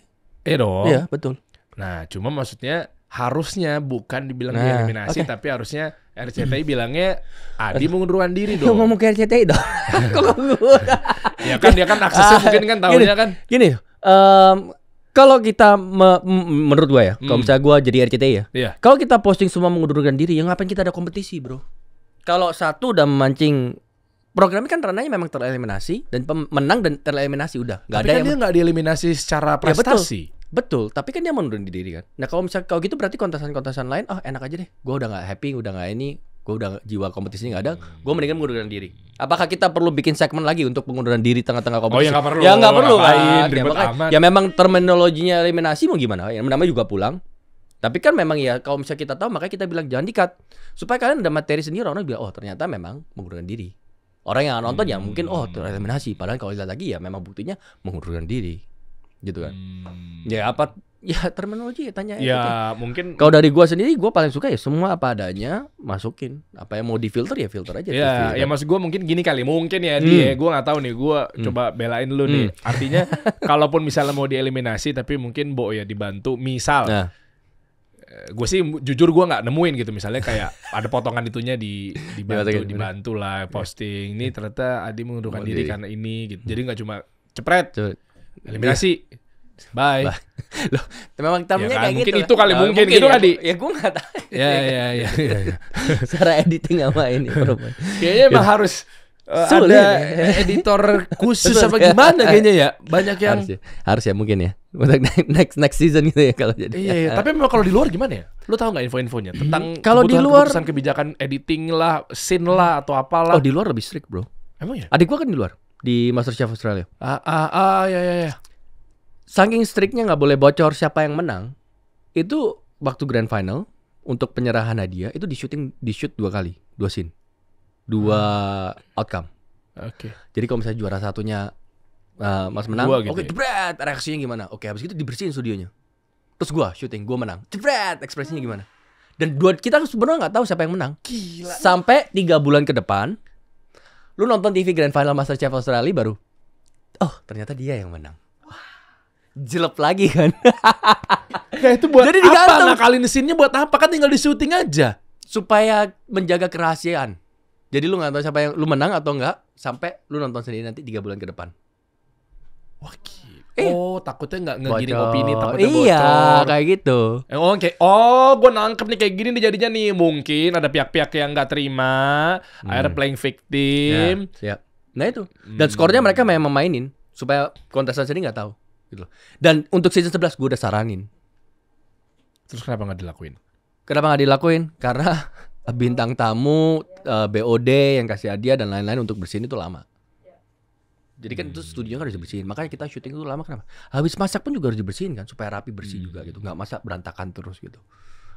Iya dong. Iya betul. Nah cuma maksudnya harusnya bukan dibilang nah, dieliminasi okay. tapi harusnya RCTI hmm. bilangnya ah, Adi mengundurkan diri dong. Ngomong ke RCTI dong. Kok gue? ya kan dia kan aksesnya uh, mungkin kan tahunya kan. Gini, um, kalau kita me, menurut gue ya, hmm. kalau misalnya gue jadi RCTI ya, yeah. kalau kita posting semua mengundurkan diri, ya ngapain kita ada kompetisi bro? kalau satu udah memancing programnya kan ranahnya memang tereliminasi dan menang dan tereliminasi udah. Gak ada kan yang... dia nggak dieliminasi secara iya, prestasi. Ya, betul. betul, tapi kan dia di diri kan. Nah kalau misalnya kalau gitu berarti kontesan-kontesan lain, oh enak aja deh, gue udah nggak happy, udah nggak ini, gue udah jiwa kompetisinya nggak ada, gue mendingan mengundurkan diri. Apakah kita perlu bikin segmen lagi untuk pengunduran diri tengah-tengah kompetisi? Oh ya nggak perlu, ya nggak perlu ngapain, kan? Ya, ya memang terminologinya eliminasi mau gimana? Yang namanya juga pulang. Tapi kan memang ya kalau misalnya kita tahu makanya kita bilang jangan dikat supaya kalian ada materi sendiri orang bilang oh ternyata memang mengundurkan diri. Orang yang nonton ya hmm. ya mungkin oh tereliminasi padahal kalau lihat lagi ya memang buktinya mengundurkan diri. Gitu kan. Hmm. Ya apa ya terminologi ya tanya ya gitu. mungkin kalau dari gua sendiri gua paling suka ya semua apa adanya masukin apa yang mau difilter ya filter aja ya ya maksud gua mungkin gini kali mungkin ya hmm. dia gua nggak tahu nih gua hmm. coba belain lu hmm. nih artinya kalaupun misalnya mau dieliminasi tapi mungkin bo ya dibantu misal nah gue sih jujur gue nggak nemuin gitu misalnya kayak ada potongan itunya di dibantu dibantu lah iya. posting ini ternyata Adi mengundurkan diri iya. karena ini gitu jadi hmm. nggak cuma cepret Cepet. eliminasi iya. Bye. Bye. Loh, memang tamunya ya kan, mungkin gitu. Itu kali nah, mungkin, mungkin gitu ya, tadi. Ya gue nggak tahu. Ya ya ya. ya, ya. Cara editing apa ini Kayaknya emang gitu. harus uh, Sulit. ada editor khusus apa gimana kayaknya ya banyak yang harus ya, harus ya mungkin ya untuk next next season gitu ya kalau jadi iya, iya. tapi memang kalau di luar gimana ya lu tahu nggak info-infonya tentang kalau di luar keputusan kebijakan editing lah scene lah atau apalah oh di luar lebih strict bro emang ya adik gua kan di luar di MasterChef Australia ah ah ah ya ya ya saking strictnya nggak boleh bocor siapa yang menang itu waktu grand final untuk penyerahan hadiah itu di syuting di shoot dua kali dua scene dua hmm. outcome. Oke. Okay. Jadi kalau misalnya juara satunya uh, Mas menang, gitu oke okay, ya? jebret, reaksinya gimana? Oke, okay, habis itu dibersihin studionya. Terus gua syuting, gua menang. Jebret, ekspresinya gimana? Dan dua kita sebenarnya nggak tahu siapa yang menang. Gila. Sampai tiga bulan ke depan, lu nonton TV Grand Final MasterChef Australia baru, oh ternyata dia yang menang. Jelep lagi kan. ya itu buat Jadi apa? Digantung. Nah, kali ini scene-nya buat apa? Kan tinggal di syuting aja. Supaya menjaga kerahasiaan. Jadi lu nggak tahu siapa yang lu menang atau enggak sampai lu nonton sendiri nanti tiga bulan ke depan. Wah Eh. Oh takutnya nggak ngegiring opini takutnya iya, bocor. Iya kayak gitu. Eh, oh kayak oh gue nangkep nih kayak gini nih jadinya nih mungkin ada pihak-pihak yang nggak terima hmm. akhirnya playing victim. Ya, siap. Nah itu dan hmm. skornya mereka memang mainin supaya kontestan sendiri nggak tahu gitu Dan untuk season 11 gue udah saranin. Terus kenapa nggak dilakuin? Kenapa nggak dilakuin? Karena bintang tamu uh, eh, BOD yang kasih hadiah dan lain-lain untuk bersihin itu lama. Jadi kan hmm. itu studionya kan harus dibersihin. Makanya kita syuting itu lama kenapa? Habis masak pun juga harus dibersihin kan supaya rapi bersih hmm. juga gitu. Nggak masak berantakan terus gitu.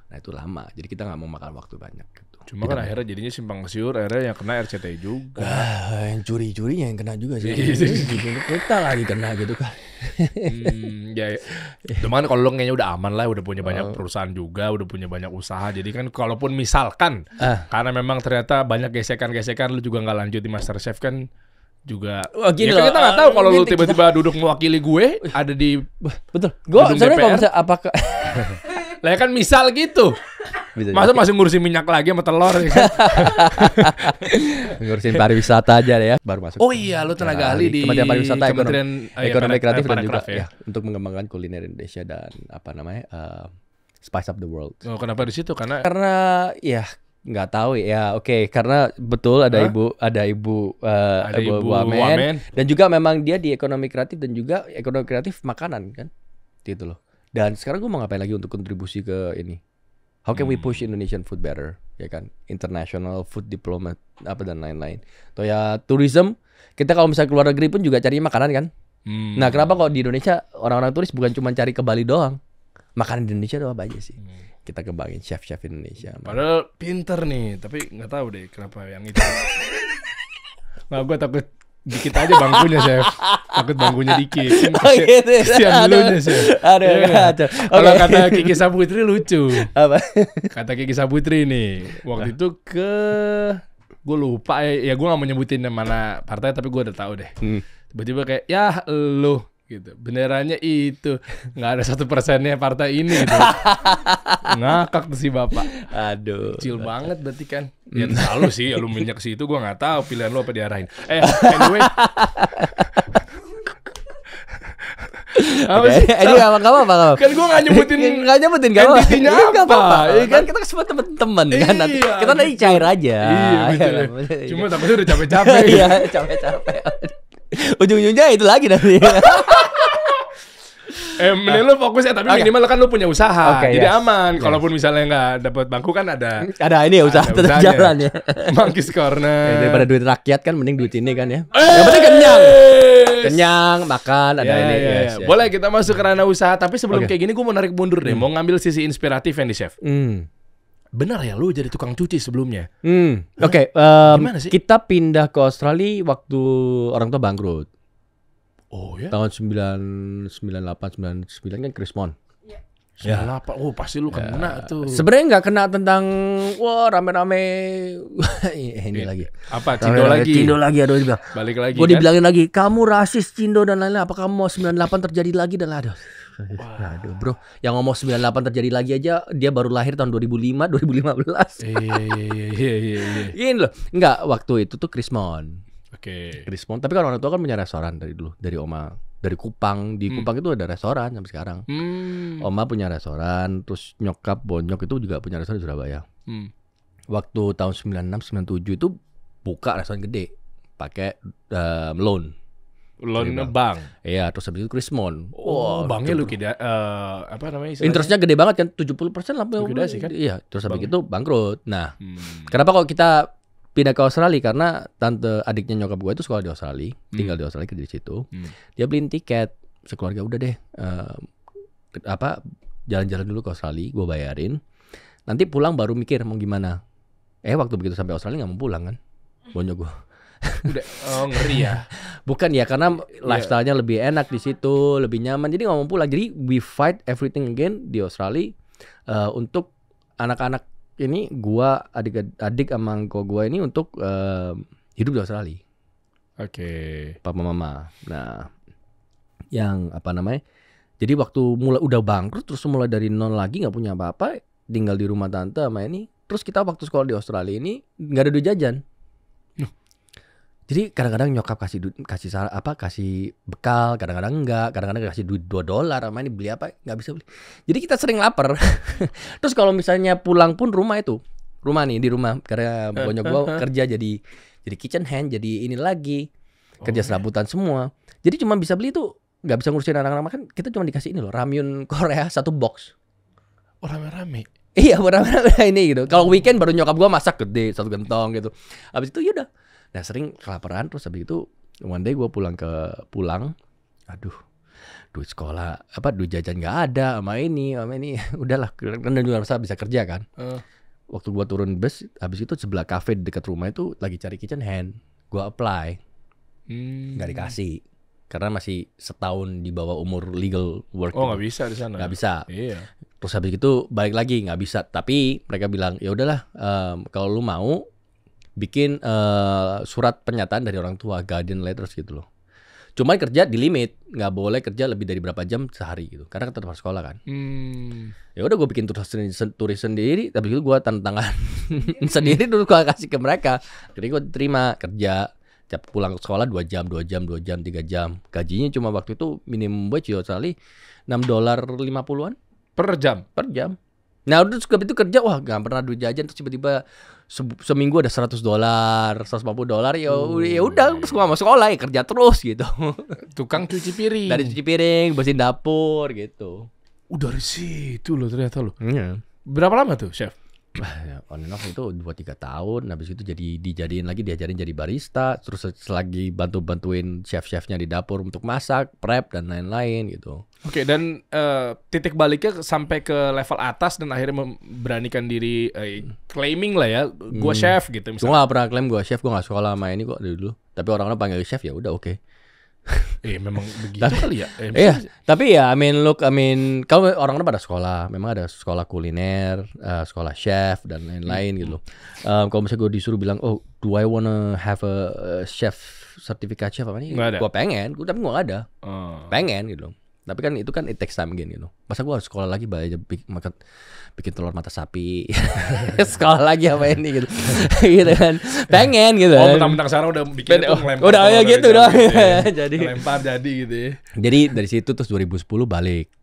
Nah itu lama, jadi kita nggak mau makan waktu banyak. Gitu. Cuma kan akhirnya jadinya simpang siur, akhirnya yang kena RCTI juga. Ah, yang curi-curinya yang kena juga sih. Iya, iya, iya. Gitu. kita lagi kena gitu kan. hmm, ya, ya, cuman kalau lo kayaknya udah aman lah, udah punya banyak oh. perusahaan juga, udah punya banyak usaha. Jadi kan kalaupun misalkan, ah. karena memang ternyata banyak gesekan-gesekan, lo juga nggak lanjut di master chef kan, juga. Wah, gini ya kan loh, kita nggak eh, tahu kalau lu tiba-tiba duduk mewakili gue ada di betul. Gue sebenarnya kalau misalnya apakah Lah ya kan misal gitu. Bisa Masa masih ngurusin minyak lagi sama telur ya kan? ngurusin pariwisata aja ya, baru masuk. Oh iya, lu tenaga ahli di Kementerian Pariwisata eh, ya, Kementerian Ekonomi, Ekonomi Kreatif dan juga ya. ya untuk mengembangkan kuliner Indonesia dan apa namanya? Uh, spice up the world. Oh, kenapa di situ? Karena Karena ya nggak tahu ya, ya oke okay. karena betul ada huh? ibu ada ibu uh, ada ibu, ibu Wamen, Wamen dan juga memang dia di ekonomi kreatif dan juga ekonomi kreatif makanan kan gitu loh dan sekarang gue mau ngapain lagi untuk kontribusi ke ini? How can we hmm. push Indonesian food better? Ya kan, international food diplomat apa dan lain-lain. Toh ya tourism, kita kalau misalnya keluar negeri pun juga cari makanan kan. Hmm. Nah kenapa kok di Indonesia orang-orang turis bukan cuma cari ke Bali doang? Makanan di Indonesia doang apa aja sih? Hmm kita kembangin chef-chef Indonesia. Padahal pinter nih, tapi nggak tahu deh kenapa yang itu. nggak gue takut dikit aja bangkunya saya takut bangkunya dikit oh, kan iya, iya, iya. kesian dulu nya chef aduh, ya, aduh. Okay. kalau kata Kiki Saputri lucu apa kata Kiki Saputri nih waktu itu ke gue lupa eh, ya, gue gak mau nyebutin mana partai tapi gue udah tahu deh hmm. tiba-tiba kayak ya lo gitu benderanya itu nggak ada satu persennya partai ini gitu Ngakak sih si bapak. Aduh. Kecil banget berarti kan. Ya selalu hmm. sih, lu minyak sih itu gua nggak tahu pilihan lu apa diarahin. Eh, anyway. apa sih? ini gak apa-apa Kan gue gak nyebutin Gak nyebutin gak apa-apa apa, Iya kan kita kan semua temen-temen kan iya, nanti Kita nanti gitu. cair aja Iya, iya betul kan? iya. Cuma takutnya udah capek-capek Iya capek-capek Ujung-ujungnya itu lagi nanti eh, mending lu fokus ya, tapi okay. minimal kan lu punya usaha. Okay, jadi aman. Kalaupun misalnya nggak dapat bangku kan ada ada ini ya usaha tetap jalan ya. Monkey's corner. Ya, daripada duit rakyat kan mending duit ini kan ya. eh Yang penting kenyang. Kenyang, makan, ada ya, ini. ya, ya. Boleh kita masuk ke ranah usaha, tapi sebelum kayak gini gue mau narik mundur deh, hmm. mau ngambil sisi inspiratif yang di chef. Hmm benar ya lu jadi tukang cuci sebelumnya. Hmm. Oke, okay, um, kita pindah ke Australia waktu orang tua bangkrut. Oh ya. Tahun 998 99 kan Chris Mon. Ya. delapan Oh pasti lu ya. kena tuh. Sebenarnya nggak kena tentang wah rame-rame eh, ini iya. lagi. Apa Cindo rame -rame. lagi? Cindo lagi aduh juga Balik lagi. Gue kan? dibilangin lagi, kamu rasis Cindo dan lain-lain. Apa kamu mau 98 terjadi lagi dan aduh. Wah. Aduh bro, yang ngomong 98 terjadi lagi aja dia baru lahir tahun 2005, 2015. Iya iya iya iya iya. iya. ini loh, enggak waktu itu tuh Krismon. Oke. Okay. Respon. Tapi kalau orang tua kan punya restoran dari dulu, dari oma, dari Kupang. Di hmm. Kupang itu ada restoran sampai sekarang. Hmm. Oma punya restoran, terus nyokap bonyok itu juga punya restoran di Surabaya. Hmm. Waktu tahun 96 97 itu buka restoran gede pakai um, loan. Loan bang. bank. Iya, terus habis itu Krismon. Oh, wow, banknya gitu. lu kira uh, apa namanya? Interestnya gede banget kan, 70% lah. Liquidasi kan? Iya, terus habis itu bangkrut. Nah, hmm. kenapa kok kita pindah ke Australia karena tante adiknya nyokap gue itu sekolah di Australia, hmm. tinggal di Australia kerja di situ. Hmm. Dia beliin tiket sekeluarga udah deh uh, apa jalan-jalan dulu ke Australia, gue bayarin. Nanti pulang baru mikir mau gimana. Eh waktu begitu sampai Australia nggak mau pulang kan, bonyok gue. Udah, oh ngeri ya. Bukan ya karena iya. lifestylenya yeah. lebih enak di situ, lebih nyaman. Jadi nggak mau pulang. Jadi we fight everything again di Australia uh, untuk anak-anak ini gua adik adik sama gua gua ini untuk uh, hidup di Australia. Oke. Okay. Papa mama. Nah, yang apa namanya? Jadi waktu mulai udah bangkrut terus mulai dari nol lagi nggak punya apa-apa, tinggal di rumah tante sama ini. Terus kita waktu sekolah di Australia ini nggak ada duit jajan. Jadi kadang-kadang nyokap kasih duit kasih salah apa kasih bekal, kadang-kadang enggak, kadang-kadang kasih duit 2 dolar, sama ini beli apa nggak bisa beli. Jadi kita sering lapar. Terus kalau misalnya pulang pun rumah itu, rumah nih di rumah karena bonyok gua kerja jadi jadi kitchen hand, jadi ini lagi oh, kerja oh, serabutan semua. Jadi cuma bisa beli itu nggak bisa ngurusin anak-anak makan, kita cuma dikasih ini loh, ramyun Korea satu box. Oh, rame-rame. Iya, rame-rame ini gitu. Kalau weekend baru nyokap gua masak gede satu gentong gitu. Habis itu yaudah Nah sering kelaparan terus habis itu one day gue pulang ke pulang, aduh duit sekolah apa duit jajan nggak ada sama ini sama ini udahlah kan dan juga bisa kerja kan uh. waktu gua turun bus habis itu sebelah kafe dekat rumah itu lagi cari kitchen hand gua apply hmm. nggak hmm. dikasih karena masih setahun di bawah umur legal work. Oh nggak bisa di sana. Nggak ya? bisa. Iya. Terus habis itu balik lagi nggak bisa. Tapi mereka bilang ya udahlah um, kalau lu mau bikin uh, surat pernyataan dari orang tua, guardian letters gitu loh. Cuma kerja di limit, nggak boleh kerja lebih dari berapa jam sehari gitu. Karena kan tetap harus sekolah kan. Hmm. Ya udah gue bikin turis, turis sendiri, tapi itu gue tantangan sendiri dulu gue kasih ke mereka. Jadi gue terima kerja tiap pulang sekolah dua jam, dua jam, dua jam, tiga jam. Gajinya cuma waktu itu minimum gue ya sekali enam dolar lima puluhan per jam, per jam. Nah, udah itu kerja, wah gak pernah duit jajan terus tiba-tiba se seminggu ada 100 dolar, 150 dolar ya hmm. ya udah gua masuk sekolah ya kerja terus gitu. Tukang cuci piring. Dari cuci piring, bersihin dapur gitu. Udah oh, dari situ loh ternyata loh. Iya. Berapa lama tuh, Chef? on and off itu 2 3 tahun habis itu jadi dijadiin lagi diajarin jadi barista terus lagi bantu-bantuin chef-chefnya di dapur untuk masak, prep dan lain-lain gitu. Oke, okay, dan uh, titik baliknya sampai ke level atas dan akhirnya memberanikan diri uh, claiming lah ya, gua hmm. chef gitu misalnya. Gua gak pernah klaim gua chef, gua gak sekolah sama ini kok dulu. Tapi orang-orang panggil chef ya udah oke. Okay eh, memang begitu tapi, kali ya. Eh, iya, tapi ya I mean look I mean kalau orang udah pada sekolah, memang ada sekolah kuliner, uh, sekolah chef dan lain-lain hmm. gitu. Um, kalau misalnya gue disuruh bilang, "Oh, do I wanna have a, chef sertifikat chef apa nih?" Gue pengen, gue tapi gue gak ada. Uh. Pengen gitu. Tapi kan itu kan it takes time again, you Masa gue harus sekolah lagi belajar makan bikin telur mata sapi. sekolah lagi apa ini gitu. gitu kan. Pengen gitu. Oh, kan. mentang-mentang sekarang udah bikin itu oh, ngelempar. Udah ya gitu dong. jadi lempar jadi gitu. Ya. Jadi dari situ terus 2010 balik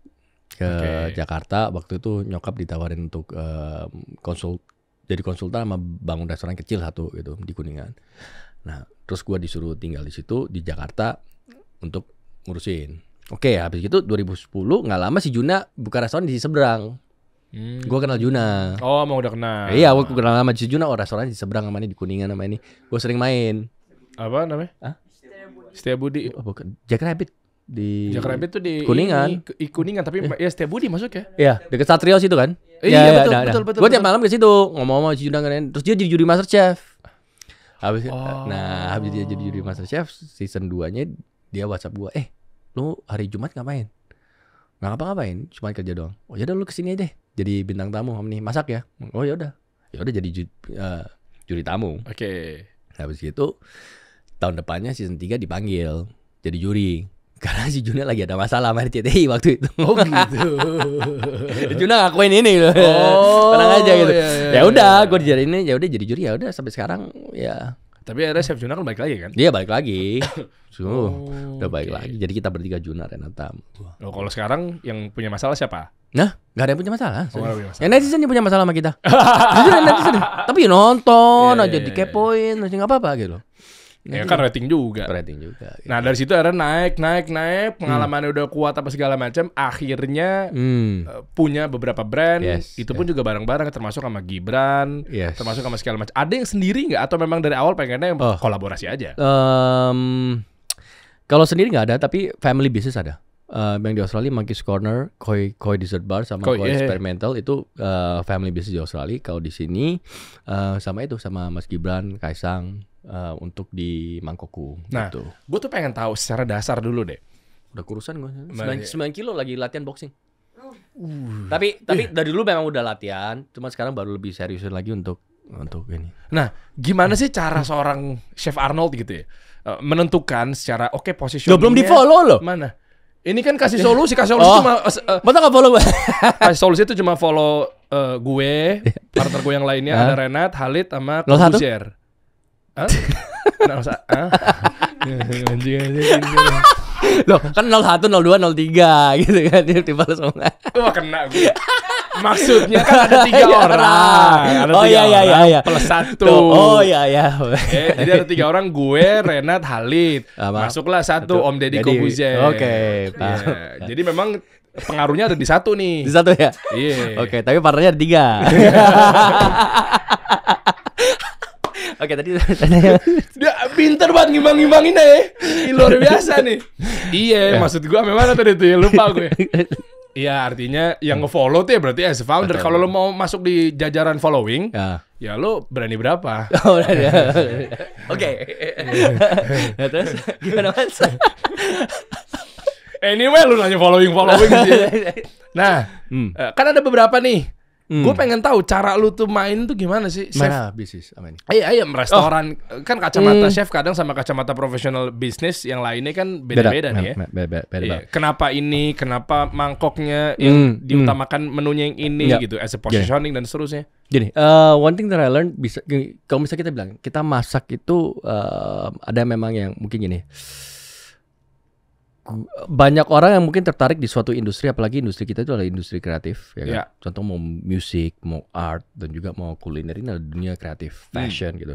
ke okay. Jakarta. Waktu itu nyokap ditawarin untuk uh, konsul jadi konsultan sama bangun restoran kecil satu gitu di Kuningan. Nah, terus gue disuruh tinggal di situ di Jakarta untuk ngurusin Oke, okay, habis itu 2010 nggak lama si Juna buka restoran di seberang. Hmm. Gue kenal Juna. Oh, mau udah kenal. Iya, gue kenal lama si Juna. Oh, restoran di seberang namanya di Kuningan namanya ini. Gue sering main. Apa namanya? Hah? Setia Budi. Oh, bukan. Jack Rabbit di Jack Rabbit tuh di Kuningan. Ini, kuningan tapi eh. ya Setia Budi masuk ya. Iya, dekat Satrios itu kan? Eh, iya, ya, betul, betul, betul, Gue tiap malam ke situ ngomong-ngomong si Juna kan. Terus dia jadi juri Master Chef. Habis oh. nah, habis dia jadi juri Master Chef season 2-nya dia WhatsApp gue, "Eh, lu hari Jumat ngapain? Nggak apa ngapain cuma kerja doang. Oh ya udah lu kesini aja deh, jadi bintang tamu om nih, masak ya? Oh ya udah. Ya jadi ju uh, juri tamu. Oke. Okay. Habis gitu, tahun depannya season 3 dipanggil jadi juri. Karena si Juna lagi ada masalah sama RCTI waktu itu. Oh gitu. Juna ngakuin ini loh. Oh, Tenang aja gitu. Iya, iya, ya udah, iya. gua gue ini. ya udah jadi juri ya udah sampai sekarang ya tapi akhirnya Chef Junar kan balik lagi kan? Iya balik lagi. sudah oh, udah balik okay. lagi. Jadi kita bertiga Junar Renata. Ya, oh, kalau sekarang yang punya masalah siapa? Nah, gak ada yang punya masalah. Oh, punya masalah. Yang netizen yang punya masalah sama kita. Jujur netizen. Tapi nonton yeah, aja yeah, iya, iya. dikepoin, yeah. nggak apa-apa gitu. Ya kan rating juga. Rating juga. Gitu. Nah dari situ akhirnya naik, naik, naik. Pengalamannya hmm. udah kuat apa segala macam. Akhirnya hmm. Eh, punya beberapa brand. Yes, itu pun yeah. juga barang bareng Termasuk sama Gibran. Yes. Termasuk sama segala macam. Ada yang sendiri nggak? Atau memang dari awal pengennya oh. kolaborasi aja? Um, kalau sendiri nggak ada, tapi family business ada. Uh, eh, yang di Australia Monkey's Corner, Koi Koi Dessert Bar sama Koi, Koi yeah. Experimental itu uh, family business di Australia. Kalau di sini uh, sama itu sama Mas Gibran, Kaisang, uh, untuk di Mangkoku. Nah, gitu. gue tuh pengen tahu secara dasar dulu deh. Udah kurusan gue, 9, 9 kilo lagi latihan boxing. Uh. Tapi tapi iya. dari dulu memang udah latihan, cuma sekarang baru lebih serius lagi untuk untuk ini. Nah, gimana sih cara seorang Chef Arnold gitu ya eh, menentukan secara oke okay, posisi? belum di follow loh. Mana? Ini kan kasih solusi, kasih solusi oh. cuma uh, eh, gak follow gue? Kasih solusi itu cuma follow uh, gue, iya. partner gue yang lainnya ada Renat, Halid, sama Kobusier. Hah? Nol ah. Anjing Loh, kan 01, 02, 03 gitu kan dia tiba langsung. Wah, kena gue. Maksudnya kan ada tiga iya, orang. Ada oh iya iya iya iya. Plus satu. Tuh, oh iya iya. Eh, jadi ada tiga orang gue, Renat, Halid. Apa? Masuklah satu Om Deddy Kobuzer. Oke, okay, ya. Jadi memang pengaruhnya ada di satu nih. Di satu ya? Iya. Yeah. Oke, okay, tapi partnernya ada tiga. Oke tadi dia pinter banget ngimbang ngimbangin deh. Luar biasa nih. Iya, ya. maksud gua memang tadi tuh ya lupa gue. Ya. Iya artinya yang ngefollow tuh ya berarti as founder. Kalau lo mau masuk di jajaran following, ya, ya lo berani berapa? Oh, okay. Oke. Iya. nah terus gimana mas? anyway lu nanya following following sih. Nah, hmm. Eh, kan ada beberapa nih Hmm. Gue pengen tahu cara lu tuh main tuh gimana sih? Chef? Mana bisnis? Amin. Iya iya restoran oh. kan kacamata hmm. chef kadang sama kacamata profesional bisnis yang lainnya kan beda-beda nih ya. Beda, beda, beda, iya, Kenapa ini? Kenapa mangkoknya yang hmm, hmm. diutamakan hmm. menunya yang ini yep. Ya. gitu as a positioning Gini. dan seterusnya. Jadi uh, eh, one thing that I learned bisa kalau misalnya kita bilang kita masak itu uh, ada memang yang mungkin gini banyak orang yang mungkin tertarik di suatu industri apalagi industri kita itu adalah industri kreatif ya kan. Yeah. Contoh mau musik, mau art dan juga mau kuliner ini adalah dunia kreatif, hmm. fashion mm. gitu.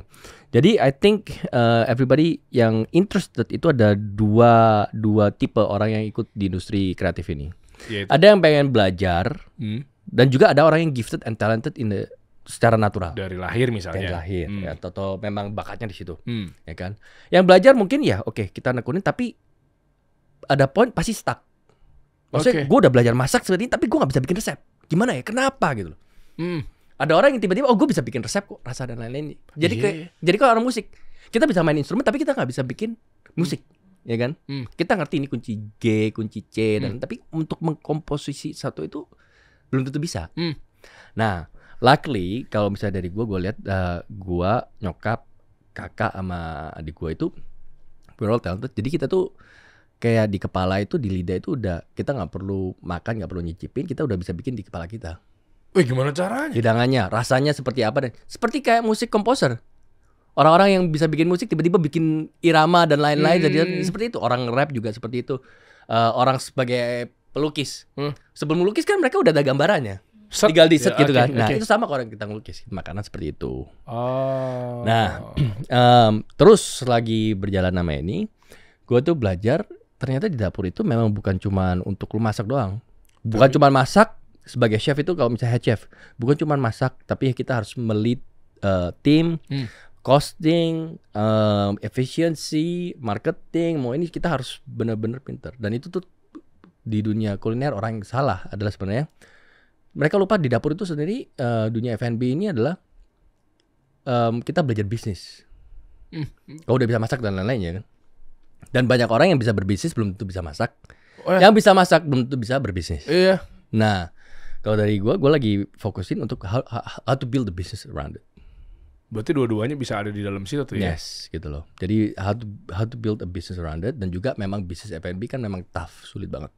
Jadi I think uh, everybody yang interested itu ada dua dua tipe orang yang ikut di industri kreatif ini. Yeah, ada yang pengen belajar mm. dan juga ada orang yang gifted and talented in the secara natural dari lahir misalnya dari lahir mm. ya atau, atau memang bakatnya di situ mm. ya kan yang belajar mungkin ya oke okay, kita nekunin tapi ada poin pasti stuck. Maksudnya okay. gue udah belajar masak seperti ini, tapi gue nggak bisa bikin resep. Gimana ya? Kenapa gitu loh? Hmm. Ada orang yang tiba-tiba, oh gue bisa bikin resep kok, rasa dan lain-lain. Jadi yeah. kayak, jadi kalau orang musik, kita bisa main instrumen, tapi kita nggak bisa bikin musik, hmm. ya kan? Hmm. Kita ngerti ini kunci G, kunci C, dan hmm. tapi untuk mengkomposisi satu itu belum tentu bisa. Hmm. Nah, luckily kalau misalnya dari gue, gue lihat uh, eh, gue nyokap, kakak sama adik gue itu we're all talented. Jadi kita tuh kayak di kepala itu di lidah itu udah kita nggak perlu makan nggak perlu nyicipin kita udah bisa bikin di kepala kita. Wih gimana caranya? Hidangannya, rasanya seperti apa dan seperti kayak musik komposer. Orang-orang yang bisa bikin musik tiba-tiba bikin irama dan lain-lain hmm. jadi seperti itu. Orang rap juga seperti itu. Uh, orang sebagai pelukis. Hmm. Sebelum melukis kan mereka udah ada gambarannya. Set. Tinggal di set ya, gitu okay, kan. Nah, itu sama kalau kita ngelukis makanan seperti itu. Oh. Nah, um, terus lagi berjalan nama ini, gue tuh belajar ternyata di dapur itu memang bukan cuma untuk lu masak doang. Bukan cuma masak sebagai chef itu kalau misalnya head chef, bukan cuma masak tapi kita harus melit uh, tim, hmm. costing, um, efficiency, marketing, mau ini kita harus benar-benar pinter. Dan itu tuh di dunia kuliner orang yang salah adalah sebenarnya mereka lupa di dapur itu sendiri uh, dunia F&B ini adalah um, kita belajar bisnis. Hmm. Kau udah bisa masak dan lain-lainnya kan. Dan banyak orang yang bisa berbisnis belum tentu bisa masak. Oh, ya. Yang bisa masak belum tentu bisa berbisnis. Iya. Nah, kalau dari gue, gue lagi fokusin untuk how, how to build the business around it. Berarti dua-duanya bisa ada di dalam situ tuh ya? Yes, gitu loh. Jadi how to, how to build a business around it dan juga memang bisnis F&B kan memang tough, sulit banget.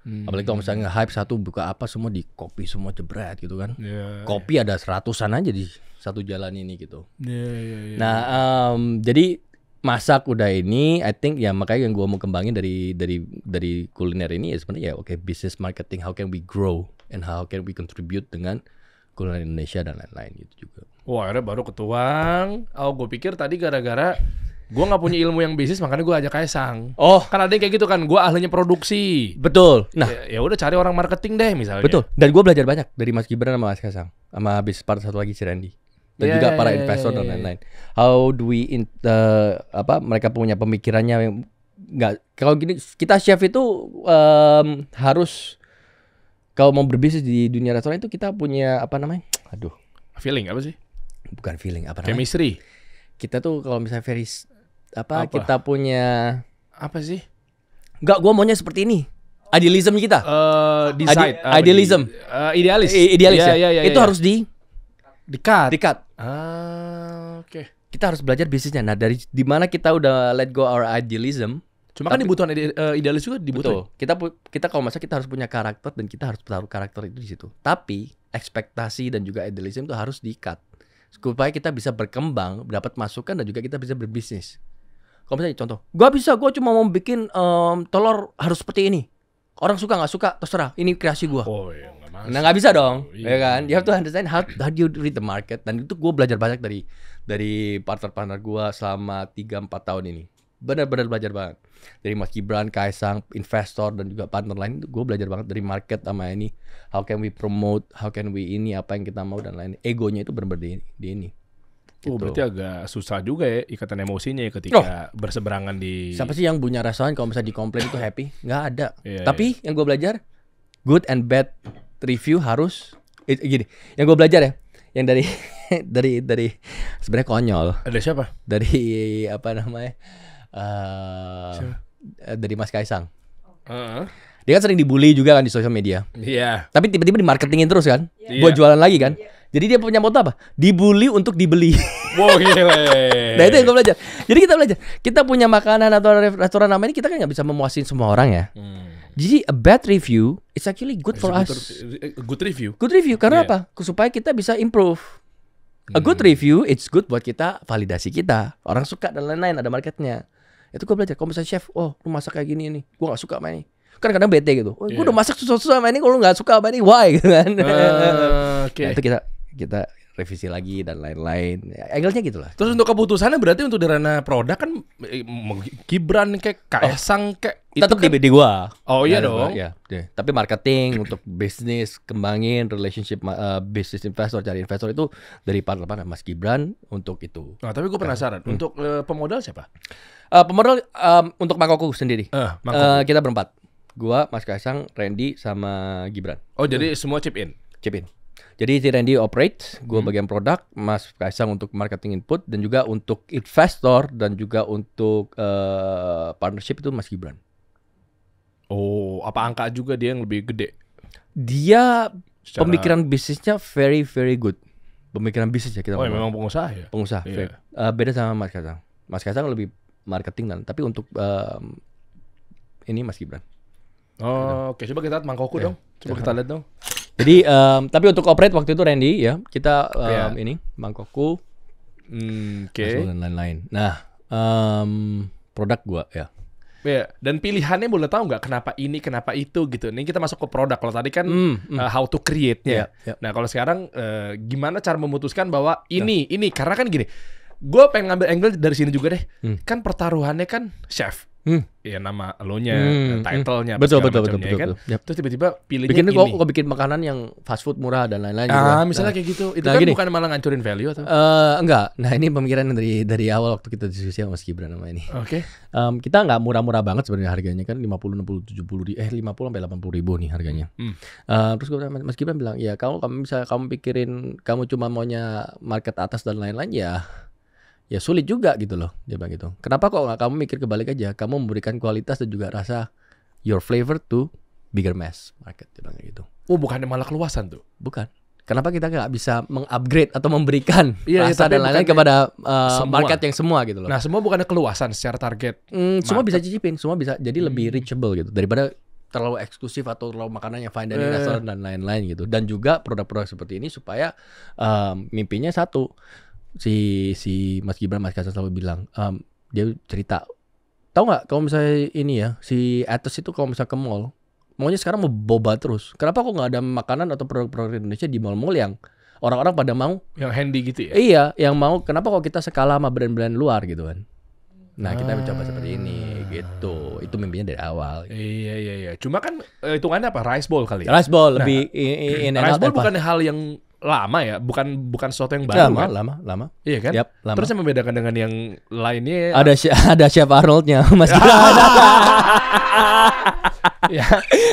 Hmm. Apalagi kalau misalnya hype satu buka apa semua di kopi semua jebret gitu kan. Yeah, iya. kopi yeah. ada seratusan aja di satu jalan ini gitu. Yeah, yeah, yeah. Nah, um, jadi masak udah ini I think ya makanya yang gue mau kembangin dari dari dari kuliner ini ya sebenarnya ya oke okay, business marketing how can we grow and how can we contribute dengan kuliner Indonesia dan lain-lain gitu juga. Wah akhirnya baru ketuang. Oh gue pikir tadi gara-gara gue nggak punya ilmu yang bisnis makanya gue ajak Kaisang. Oh karena ada yang kayak gitu kan gue ahlinya produksi. Betul. Nah ya, ya udah cari orang marketing deh misalnya. Betul. Dan gue belajar banyak dari Mas Gibran sama Mas Kaisang sama habis part satu lagi si dan yeah, juga yeah, para iya, iya, investor yeah, yeah, dan iya, lain-lain. How do we in, uh, apa mereka punya pemikirannya yang nggak kalau gini kita chef itu um, harus kalau mau berbisnis di dunia restoran itu kita punya apa namanya? Aduh, feeling apa sih? Bukan feeling apa namanya? Chemistry. Kita tuh kalau misalnya very apa, apa? kita punya apa sih? Enggak, gua maunya seperti ini. Idealism kita. Uh, decide. Ide, uh, idealism. Di, uh, eh, idealis. I idealis yeah, ya. Yeah, yeah, itu harus di dekat. Dekat. Ah, oke. Okay. Kita harus belajar bisnisnya. Nah, dari di mana kita udah let go our idealism. Cuma kan tapi, kan dibutuhkan ide, uh, idealis juga dibutuhkan. Betul. Kita kita kalau masa kita harus punya karakter dan kita harus taruh karakter itu di situ. Tapi ekspektasi dan juga idealism itu harus diikat Supaya kita bisa berkembang, dapat masukan dan juga kita bisa berbisnis. Kalau misalnya contoh, gua bisa, gua cuma mau bikin um, telur harus seperti ini. Orang suka nggak suka terserah. Ini kreasi gua. Oh, iya. Mas, Nah nggak bisa dong, oh, iya. ya kan? You have to understand how, how do you read the market. Dan itu gue belajar banyak dari dari partner-partner gue selama 3-4 tahun ini. Benar-benar belajar banget dari Mas Gibran, Kaisang, investor dan juga partner lain. Gue belajar banget dari market sama ini. How can we promote? How can we ini apa yang kita mau dan lain. Egonya itu benar-benar di, di ini. Oh, gitu. Oh, berarti agak susah juga ya ikatan emosinya ya ketika oh. berseberangan di Siapa sih yang punya rasaan kalau misalnya dikomplain itu happy? Nggak ada. Yeah, Tapi yeah. yang gue belajar good and bad review harus eh, gini. Yang gue belajar ya, yang dari dari dari sebenarnya konyol. Ada siapa? Dari apa namanya? Uh, Dari Mas Kaisang. Uh -huh. Dia kan sering dibully juga kan di sosial media. Iya. Yeah. Tapi tiba-tiba di marketingin terus kan, yeah. buat iya. jualan lagi kan. Yeah. Jadi dia punya moto apa? Dibully untuk dibeli. Wow, gila. nah itu yang gue belajar. Jadi kita belajar. Kita punya makanan atau restoran ini kita kan nggak bisa memuasin semua orang ya. Hmm. Jadi a bad review it's actually good for us. A good review. Good review karena yeah. apa? Supaya kita bisa improve. A good hmm. review it's good buat kita validasi kita. Orang suka dan lain-lain ada marketnya. Itu gue belajar. Kalau misalnya chef, oh lu masak kayak gini nih, gue gak suka main ini. Kan kadang bete gitu. Oh, gue yeah. udah masak susah-susah main ini, kalau lu gak suka main ini, why? Gitu kan. Uh, ah, okay. nah, itu kita kita revisi lagi dan lain-lain. Ya, angle-nya gitu lah. Terus untuk keputusannya berarti untuk kan, eh, oh. di ranah produk kan Gibran kayak Kaisang oh. kayak tetap kan... di, di gua. Oh iya nah, dong. Ya, Yeah. Tapi marketing untuk bisnis, kembangin relationship uh, bisnis investor cari investor itu dari partner partner Mas Gibran untuk itu. Nah, tapi gue penasaran hmm. untuk uh, pemodal siapa? Uh, pemodal um, untuk Mangkoku sendiri. Uh, Mangkoku. Uh, kita berempat. Gua, Mas Kaisang, Randy sama Gibran. Oh, jadi hmm. semua chip in. Chip in. Jadi si Randy operate, gue hmm. bagian produk, Mas Kaisang untuk marketing input dan juga untuk investor dan juga untuk uh, partnership itu Mas Gibran. Oh, apa angka juga dia yang lebih gede? Dia Secara... pemikiran bisnisnya very very good. Pemikiran bisnis ya kita. Oh, ya, memang pengusaha ya. Pengusaha. Yeah. Iya. Eh, uh, beda sama Mas Kaisang. Mas Kaisang lebih marketing dan tapi untuk uh, ini Mas Gibran. Oh, oke okay. coba kita lihat mangkokku yeah. dong. Coba kita lihat dong. Jadi um, tapi untuk operate waktu itu Randy ya kita um, yeah. ini mangkokku, mm, okay. dan lain-lain. Nah um, produk gua ya. Ya, yeah. dan pilihannya boleh tahu nggak kenapa ini, kenapa itu gitu. Ini kita masuk ke produk. Kalau tadi kan mm, mm. Uh, how to create ya. Yeah, yeah. Nah, kalau sekarang uh, gimana cara memutuskan bahwa iya. ini, yeah. ini karena kan gini gue pengen ngambil angle dari sini juga deh. Hmm. Kan pertaruhannya kan chef. Hmm. Ya nama elonya, hmm. Eh, title-nya, betul, betul, betul, ya betul, kan. Betul. Yep. Terus tiba-tiba pilihnya bikin ini. Kok, kok bikin makanan yang fast food murah dan lain-lain ah, juga. misalnya nah, kayak gitu. Itu nah, kan gini. bukan malah ngancurin value atau? Uh, enggak. Nah, ini pemikiran dari dari awal waktu kita diskusi sama Mas Gibran sama ini. Oke. Okay. Um, kita nggak murah-murah banget sebenarnya harganya kan lima puluh, 50 60 70 ribu, eh lima puluh sampai delapan puluh ribu nih harganya. Hmm. Uh, terus gue Mas Gibran bilang, "Ya, kamu kamu bisa kamu pikirin kamu cuma maunya market atas dan lain-lain ya." ya sulit juga gitu loh dia bilang gitu kenapa kok nggak kamu mikir kebalik aja kamu memberikan kualitas dan juga rasa your flavor to bigger mass market dia bilang gitu oh bukannya malah keluasan tuh bukan kenapa kita nggak bisa mengupgrade atau memberikan iya, iya, rasa ya, dan lain-lain kepada uh, market yang semua gitu loh nah semua bukannya keluasan secara target mm, semua bisa cicipin semua bisa jadi hmm. lebih reachable gitu daripada terlalu eksklusif atau terlalu makanannya fine dining eh. dan lain-lain gitu dan juga produk-produk seperti ini supaya um, mimpinya satu si si Mas Gibran Mas Kasan selalu bilang um, dia cerita tahu nggak kalau misalnya ini ya si Atos itu kalau misalnya ke mall maunya sekarang mau boba terus kenapa kok nggak ada makanan atau produk-produk Indonesia di mall-mall yang orang-orang pada mau yang handy gitu ya iya yang mau kenapa kok kita sekala sama brand-brand luar gitu kan Nah kita ah. mencoba seperti ini gitu. Itu mimpinya dari awal. Gitu. Iya iya iya. Cuma kan eh, hitungannya apa? Rice bowl kali ya. Rice bowl nah, lebih in, in rice bowl bukan hal yang lama ya, bukan bukan sesuatu yang baru lama, kan? Lama, lama, Iya kan? Yep, lama. Terus yang membedakan dengan yang lainnya ada ada Chef Arnoldnya, masih ada ya.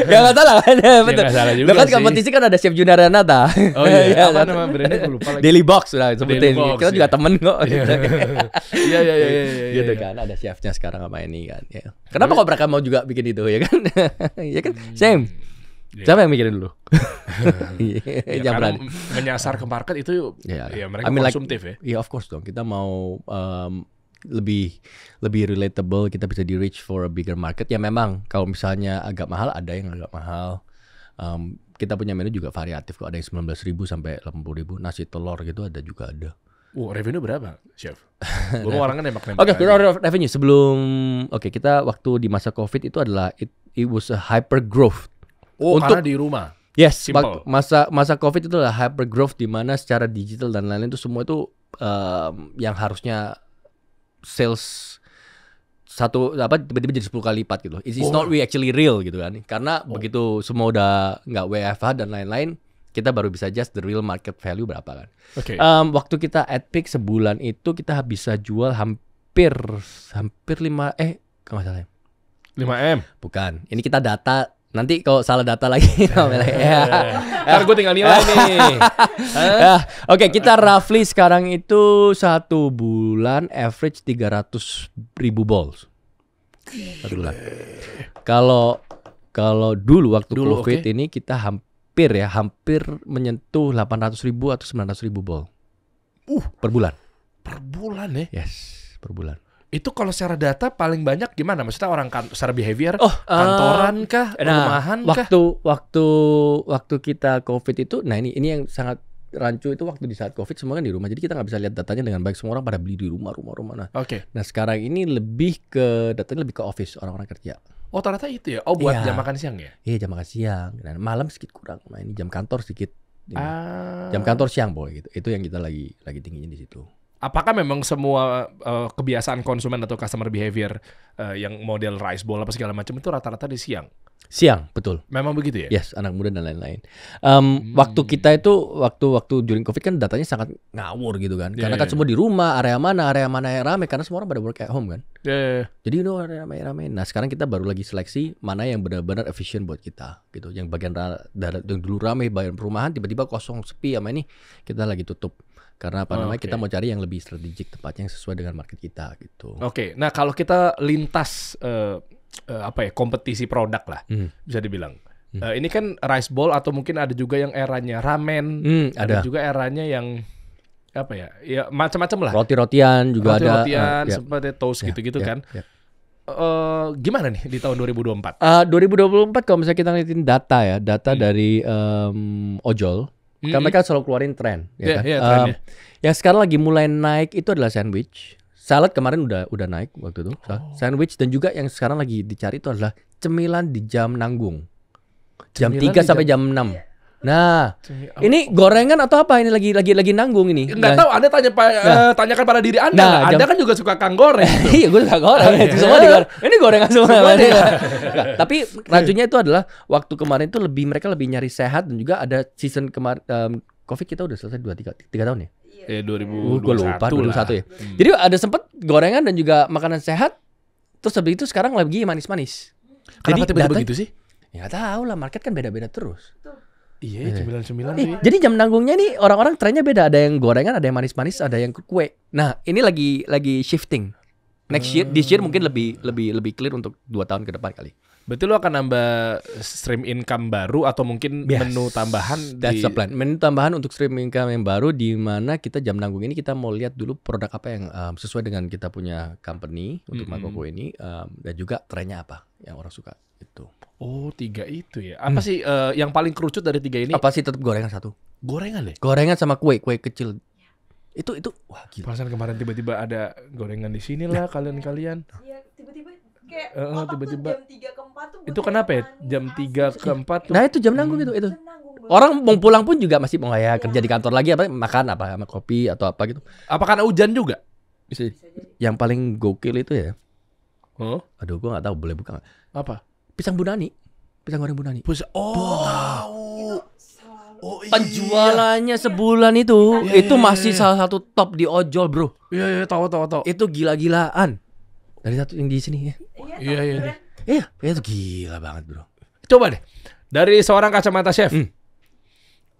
ya, salah kan? Betul. Ya, salah juga kan kompetisi kan ada Chef Junar Renata. Oh iya, ya, apa kan? nama brandnya gue lupa lagi. Daily Box lah sebutin. Kita ya. juga iya. temen kok. Iya. Gitu. Iya, iya, iya, iya. iya Gitu ya. kan, ada chefnya sekarang sama ini kan. Ya. Kenapa kok mereka mau juga bikin itu ya kan? ya kan, hmm. same. Yeah. Siapa yang mikirin dulu? yeah, ya, menyasar ke market itu yeah. ya mereka I mean, konsumtif like, ya. Iya, of course dong. Kita mau um, lebih lebih relatable, kita bisa di reach for a bigger market. Ya memang kalau misalnya agak mahal ada yang agak mahal. Um, kita punya menu juga variatif kok. Ada yang 19.000 sampai 80.000. Nasi telur gitu ada juga ada. Wow, revenue berapa, chef? Gue orang kan nembak nembak. Oke, okay, revenue sebelum oke okay, kita waktu di masa covid itu adalah it, it was a hyper growth Oh, untuk, karena di rumah. Yes, Simple. masa masa Covid itu adalah growth di mana secara digital dan lain-lain itu semua itu um, yang harusnya sales satu apa tiba-tiba jadi 10 kali lipat gitu. It's, it's oh. not we actually real gitu kan. Karena oh. begitu semua udah nggak WFH dan lain-lain, kita baru bisa just the real market value berapa kan. Oke. Okay. Um, waktu kita at peak sebulan itu kita bisa jual hampir hampir 5 eh kalau salah. 5 ya. M. Bukan. Ini kita data Nanti kalau salah data lagi, eh, ya. Ntar gue tinggal nilai nih. Eh. Ya, oke, kita roughly sekarang itu satu bulan average 300 ribu balls. Satu bulan. Kalau kalau dulu waktu dulu, COVID okay. ini kita hampir ya, hampir menyentuh 800 ribu atau 900 ribu ball. Uh, per bulan. Per bulan ya? Yes, per bulan itu kalau secara data paling banyak gimana? Maksudnya orang kan secara behavior, oh, kantoran eh, kah, nah, rumahan kah? Waktu waktu waktu kita covid itu, nah ini ini yang sangat rancu itu waktu di saat covid semua kan di rumah, jadi kita nggak bisa lihat datanya dengan baik. Semua orang pada beli di rumah, rumah, rumah. Nah, oke. Okay. Nah sekarang ini lebih ke datanya lebih ke office orang-orang kerja. Oh ternyata itu ya? Oh buat iya. jam makan siang ya? Iya jam makan siang dan nah, malam sedikit kurang. Nah ini jam kantor sedikit. Ah. Jam kantor siang boy gitu. Itu yang kita lagi lagi tingginya di situ apakah memang semua uh, kebiasaan konsumen atau customer behavior uh, yang model rice bowl apa segala macam itu rata-rata di siang? Siang, betul. Memang begitu ya? Yes, anak muda dan lain-lain. Um, hmm. Waktu kita itu, waktu-waktu during COVID kan datanya sangat ngawur gitu kan. Yeah, karena iya, kan yeah. semua di rumah, area mana, area mana yang rame. Karena semua orang pada work at home kan. Yeah, yeah. Iya. Jadi itu area rame-rame. Nah sekarang kita baru lagi seleksi mana yang benar-benar efisien buat kita gitu. Yang bagian darat, yang dulu rame, bagian perumahan tiba-tiba kosong, sepi sama ini kita lagi tutup. Karena apa namanya okay. kita mau cari yang lebih strategik tepatnya yang sesuai dengan market kita gitu. Oke. Okay. Nah, kalau kita lintas uh, uh, apa ya kompetisi produk lah hmm. bisa dibilang. Hmm. Uh, ini kan rice ball atau mungkin ada juga yang eranya ramen, hmm, ada. ada juga eranya yang apa ya? Ya macam-macam lah. Roti-rotian juga Roti ada. Roti-rotian uh, ya. seperti toast ya, gitu-gitu yeah, kan. Yeah. Ya. Uh, gimana nih di tahun 2024? Uh, 2024 kalau misalnya kita ngeliatin data ya, data hmm. dari um, ojol Mm-hmm. mereka selalu keluarin tren. Ya yeah, kan? yeah, ya, um, Yang sekarang lagi mulai naik itu adalah sandwich. Salad kemarin udah udah naik waktu itu. Oh. Sandwich dan juga yang sekarang lagi dicari itu adalah cemilan di jam nanggung. Jam cemilan 3 sampai jam, jam 6. Nah, ya ini gorengan atau apa ini lagi lagi lagi nanggung ini? Enggak nah. tahu, Anda tanya pa, nah. uh, tanyakan pada diri Anda. Nah, anda jam... kan juga suka kang goreng. iya, gue suka goreng. Ah, iya. semua digoreng. Ini gorengan semua. semua nah, tapi rancunya itu adalah waktu kemarin itu lebih mereka lebih nyari sehat dan juga ada season kemarin um, Covid kita udah selesai 2 3 3 tahun ya? Iya, eh, 2021. Gue lupa 2021 satu ya. Hmm. Jadi ada sempat gorengan dan juga makanan sehat terus habis itu sekarang lagi manis-manis. Kenapa tiba-tiba begitu sih? Ya tahu lah, market kan beda-beda terus. Betul. Iya, sembilan iya. sembilan. Jadi jam nanggungnya nih orang-orang trennya beda. Ada yang gorengan, ada yang manis-manis, ada yang kue. Nah, ini lagi lagi shifting. Next year, this year mungkin lebih lebih lebih clear untuk dua tahun ke depan kali. Berarti lo akan nambah stream income baru atau mungkin yes. menu tambahan That's di... the plan. Menu tambahan untuk stream income yang baru di mana kita jam nanggung ini kita mau lihat dulu produk apa yang um, sesuai dengan kita punya company untuk mm -hmm. Makoko ini um, dan juga trennya apa yang orang suka itu. Oh tiga itu ya. Apa hmm. sih uh, yang paling kerucut dari tiga ini? Apa sih tetap gorengan satu? Gorengan deh. Ya? Gorengan sama kue kue kecil. Iya. Itu itu wah gila. Perasaan kemarin tiba-tiba ada gorengan di sini lah nah. kalian-kalian. Iya, tiba-tiba uh, jam tiga ke tuh. Itu kenapa ya? Jam tiga ke empat ya? Nah itu jam nanggung hmm. itu itu. Orang mau pulang pun juga masih mau ya, kerja di kantor lagi apa makan apa sama kopi atau apa gitu. Apa karena hujan juga? Bisa. Yang paling gokil itu ya. Huh? Aduh, gua gak tahu boleh buka. Apa? pisang bunani, pisang goreng bunani. Pus oh, tahu. Oh, iya. Penjualannya sebulan itu yeah, iya, itu yeah, masih yeah, salah satu top di ojol, Bro. Iya, yeah, iya, yeah, tahu tahu tahu. Itu gila-gilaan. Dari satu yang di sini ya. Iya, iya iya, iya. iya, itu gila banget, Bro. Coba deh. Dari seorang kacamata chef. Hmm.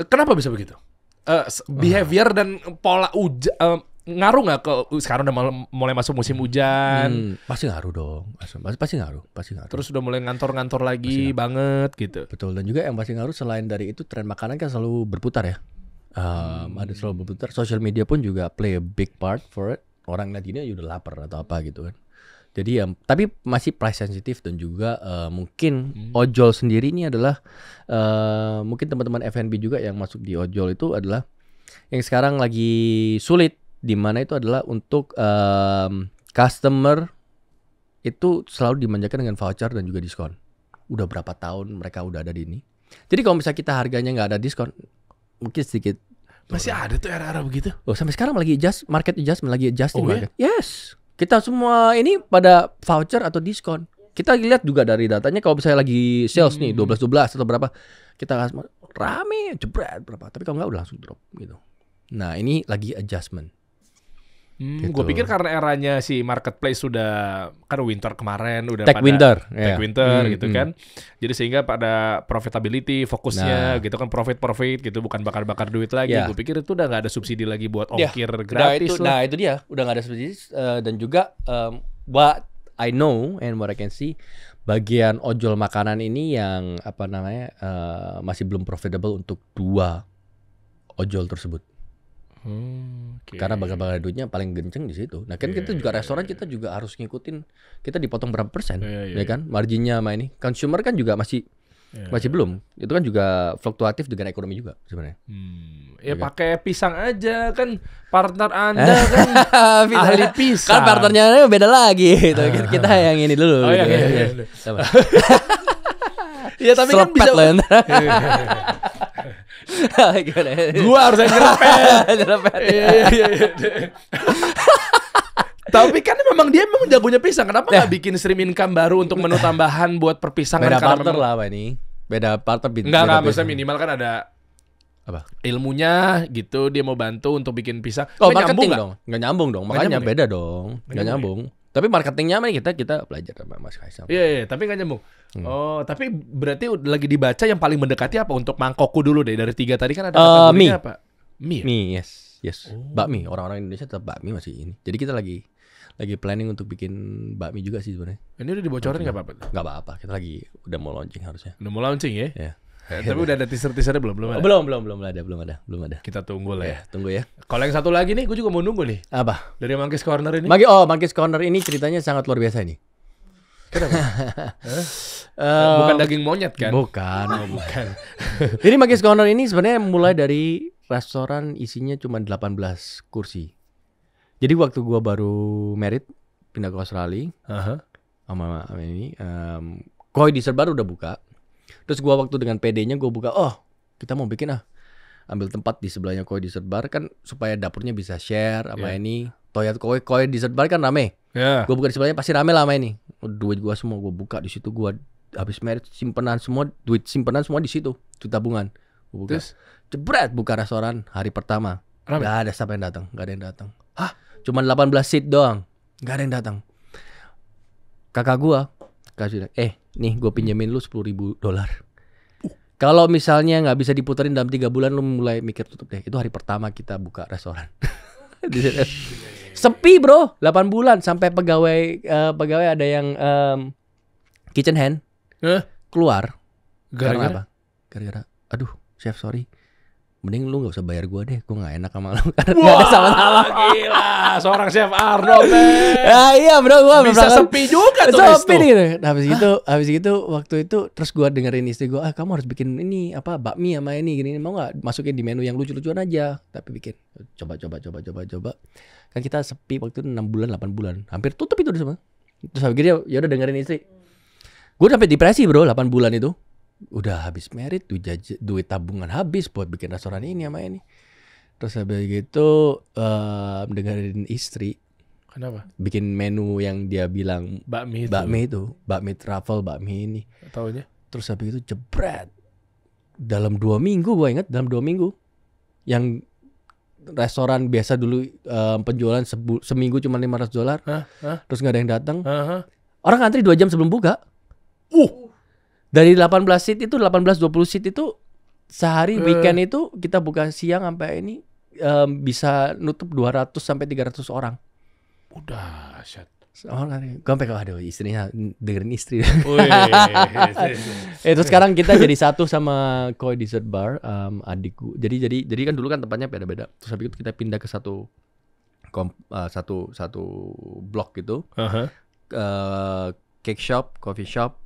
Kenapa bisa begitu? Uh, behavior uh. dan pola uja, uh, ngaruh nggak ke sekarang udah mulai masuk musim hujan? Hmm, pasti ngaruh dong. Pasti pasti ngaruh, pasti ngaruh. Terus udah mulai ngantor-ngantor lagi banget gitu. Betul dan juga yang pasti ngaruh selain dari itu tren makanan kan selalu berputar ya. Um, hmm. ada selalu berputar. Social media pun juga play a big part for it. Orang lihat ini udah lapar atau apa gitu kan. Jadi ya, tapi masih price sensitif dan juga uh, mungkin hmm. ojol sendiri ini adalah uh, mungkin teman-teman FNB juga yang masuk di ojol itu adalah yang sekarang lagi sulit di mana itu adalah untuk um, customer itu selalu dimanjakan dengan voucher dan juga diskon. Udah berapa tahun mereka udah ada di ini. Jadi kalau misalnya kita harganya nggak ada diskon, mungkin sedikit masih ada tuh era-era begitu. Oh, sampai sekarang lagi adjust market adjustment lagi adjusting oh, iya? market. Yeah? Yes. Kita semua ini pada voucher atau diskon. Kita lihat juga dari datanya kalau misalnya lagi sales hmm. nih dua belas atau berapa, kita rame jebret berapa. Tapi kalau nggak udah langsung drop gitu. Nah, ini lagi adjustment. Hmm, gitu. Gue pikir karena eranya si marketplace sudah kan winter kemarin udah tech pada winter, tech yeah. winter hmm, gitu hmm. kan, jadi sehingga pada profitability fokusnya nah. gitu kan profit profit gitu bukan bakar-bakar duit lagi. Yeah. Gue pikir itu udah nggak ada subsidi lagi buat iya. ongkir yeah. gratis. Nah itu, lah. nah itu dia udah nggak ada subsidi uh, dan juga um, what I know and what I can see bagian ojol makanan ini yang apa namanya uh, masih belum profitable untuk dua ojol tersebut okay. Karena bagaimana duitnya paling genceng di situ. Nah kan yeah, kita juga iya, restoran yeah, kita juga harus ngikutin kita dipotong berapa persen, yeah, yeah, ya iya. kan? Marginnya sama ini. Consumer kan juga masih yeah, masih belum. Itu kan juga fluktuatif dengan ekonomi juga sebenarnya. Hmm, ya, ya kan? pakai pisang aja kan partner Anda kan ahli pisang. Kan partnernya beda lagi gitu. Kan. kita yang ini dulu. Oh, iya, gitu. Kan. iya, iya, iya. ya tapi Selepet kan bisa. Gimana? Gua harus yang nyerempet. Ya. Iya, iya, iya. Tapi kan memang dia memang jagonya pisang. Kenapa nggak nah. bikin stream income baru untuk menu tambahan buat perpisangan? Beda partner memang... lah ini. Beda partner bintang. nggak enggak. Maksudnya minimal kan ada apa ilmunya gitu dia mau bantu untuk bikin pisang oh, Tapi nyambung dong nggak nyambung dong makanya nyambung ya? beda ya? dong nggak nyambung, ya? nyambung. Tapi marketingnya mana kita kita belajar sama Mas Kaisang. Iya, iya, tapi nggak nyambung. Hmm. Oh, tapi berarti lagi dibaca yang paling mendekati apa untuk mangkokku dulu deh dari tiga tadi kan ada uh, mie. apa? Mi. Ya? Mie, yes. Yes. Oh. Bakmi. Orang-orang Indonesia tetap bakmi masih ini. Jadi kita lagi lagi planning untuk bikin bakmi juga sih sebenarnya. Ini udah dibocorin nggak apa-apa? Nggak apa-apa. Kita lagi udah mau launching harusnya. Udah mau launching ya? Yeah. Ya, tapi udah ada teaser-teasernya belum? Belum ada. Belum, belum, belum ada, belum ada, belum ada. Kita tunggu lah ya. Iya, tunggu ya. Kalau yang satu lagi nih, gue juga mau nunggu nih. Apa? Dari Mangkis Corner ini. Monkey, oh, Mangkis Corner ini ceritanya sangat luar biasa ini. Kenapa? um, bukan daging monyet kan? Bukan. Oh, bukan. Jadi Mangkis Corner ini sebenarnya mulai dari restoran isinya cuma 18 kursi. Jadi waktu gue baru merit pindah ke Australia, uh -huh. sama, sama ini, um, Koi Dessert baru udah buka Terus gue waktu dengan PD-nya gue buka, oh kita mau bikin ah ambil tempat di sebelahnya koi dessert bar kan supaya dapurnya bisa share apa yeah. ini toyat koi koi dessert bar kan rame yeah. gue buka di sebelahnya pasti rame lama ini duit gue semua gue buka di situ gue habis merit simpenan semua duit simpenan semua di situ duit tabungan gue buka Terus? jebret buka restoran hari pertama rame. Gak ada siapa yang datang gak ada yang datang hah cuman 18 seat doang gak ada yang datang kakak gue kasih eh nih gue pinjemin lu sepuluh ribu dolar uh. kalau misalnya nggak bisa diputerin dalam tiga bulan lu mulai mikir tutup deh itu hari pertama kita buka restoran sepi bro 8 bulan sampai pegawai uh, pegawai ada yang um, kitchen hand huh? keluar gara-gara apa gara-gara aduh chef sorry mending lu gak usah bayar gue deh, gue gak enak sama lu karena gak ada sama-sama. Gila, seorang chef Arnold. nah, iya bro, gue bisa berangkat. sepi juga tuh. Sepi nih. Gitu. Nah, habis itu, habis itu waktu itu terus gue dengerin istri gue, ah kamu harus bikin ini apa bakmi sama ini gini, mau gak masukin di menu yang lucu-lucuan aja, tapi bikin coba coba coba coba coba. Kan kita sepi waktu itu enam bulan 8 bulan, hampir tutup itu semua. Terus akhirnya gitu, ya udah dengerin istri. Gue sampai depresi bro 8 bulan itu udah habis merit duit, jaj- duit tabungan habis buat bikin restoran ini sama ini terus habis gitu uh, dengerin istri kenapa bikin menu yang dia bilang bakmi itu bakmi itu bakmi travel bakmi ini tahunya terus habis itu jebret dalam dua minggu gue inget dalam dua minggu yang restoran biasa dulu uh, penjualan sebu- seminggu cuma 500 dolar terus nggak ada yang datang uh orang antri dua jam sebelum buka uh dari 18 seat itu 18 20 seat itu sehari eh. weekend itu kita buka siang sampai ini um, bisa nutup 200 sampai 300 orang. Udah, oh, syat. Orang gue kalau aduh istrinya dengerin istri. itu eh, sekarang kita jadi satu sama Koi Dessert Bar um, adikku. Jadi jadi jadi kan dulu kan tempatnya beda-beda. Terus habis itu kita pindah ke satu kom, uh, satu satu blok gitu. Uh -huh. uh, cake shop, coffee shop,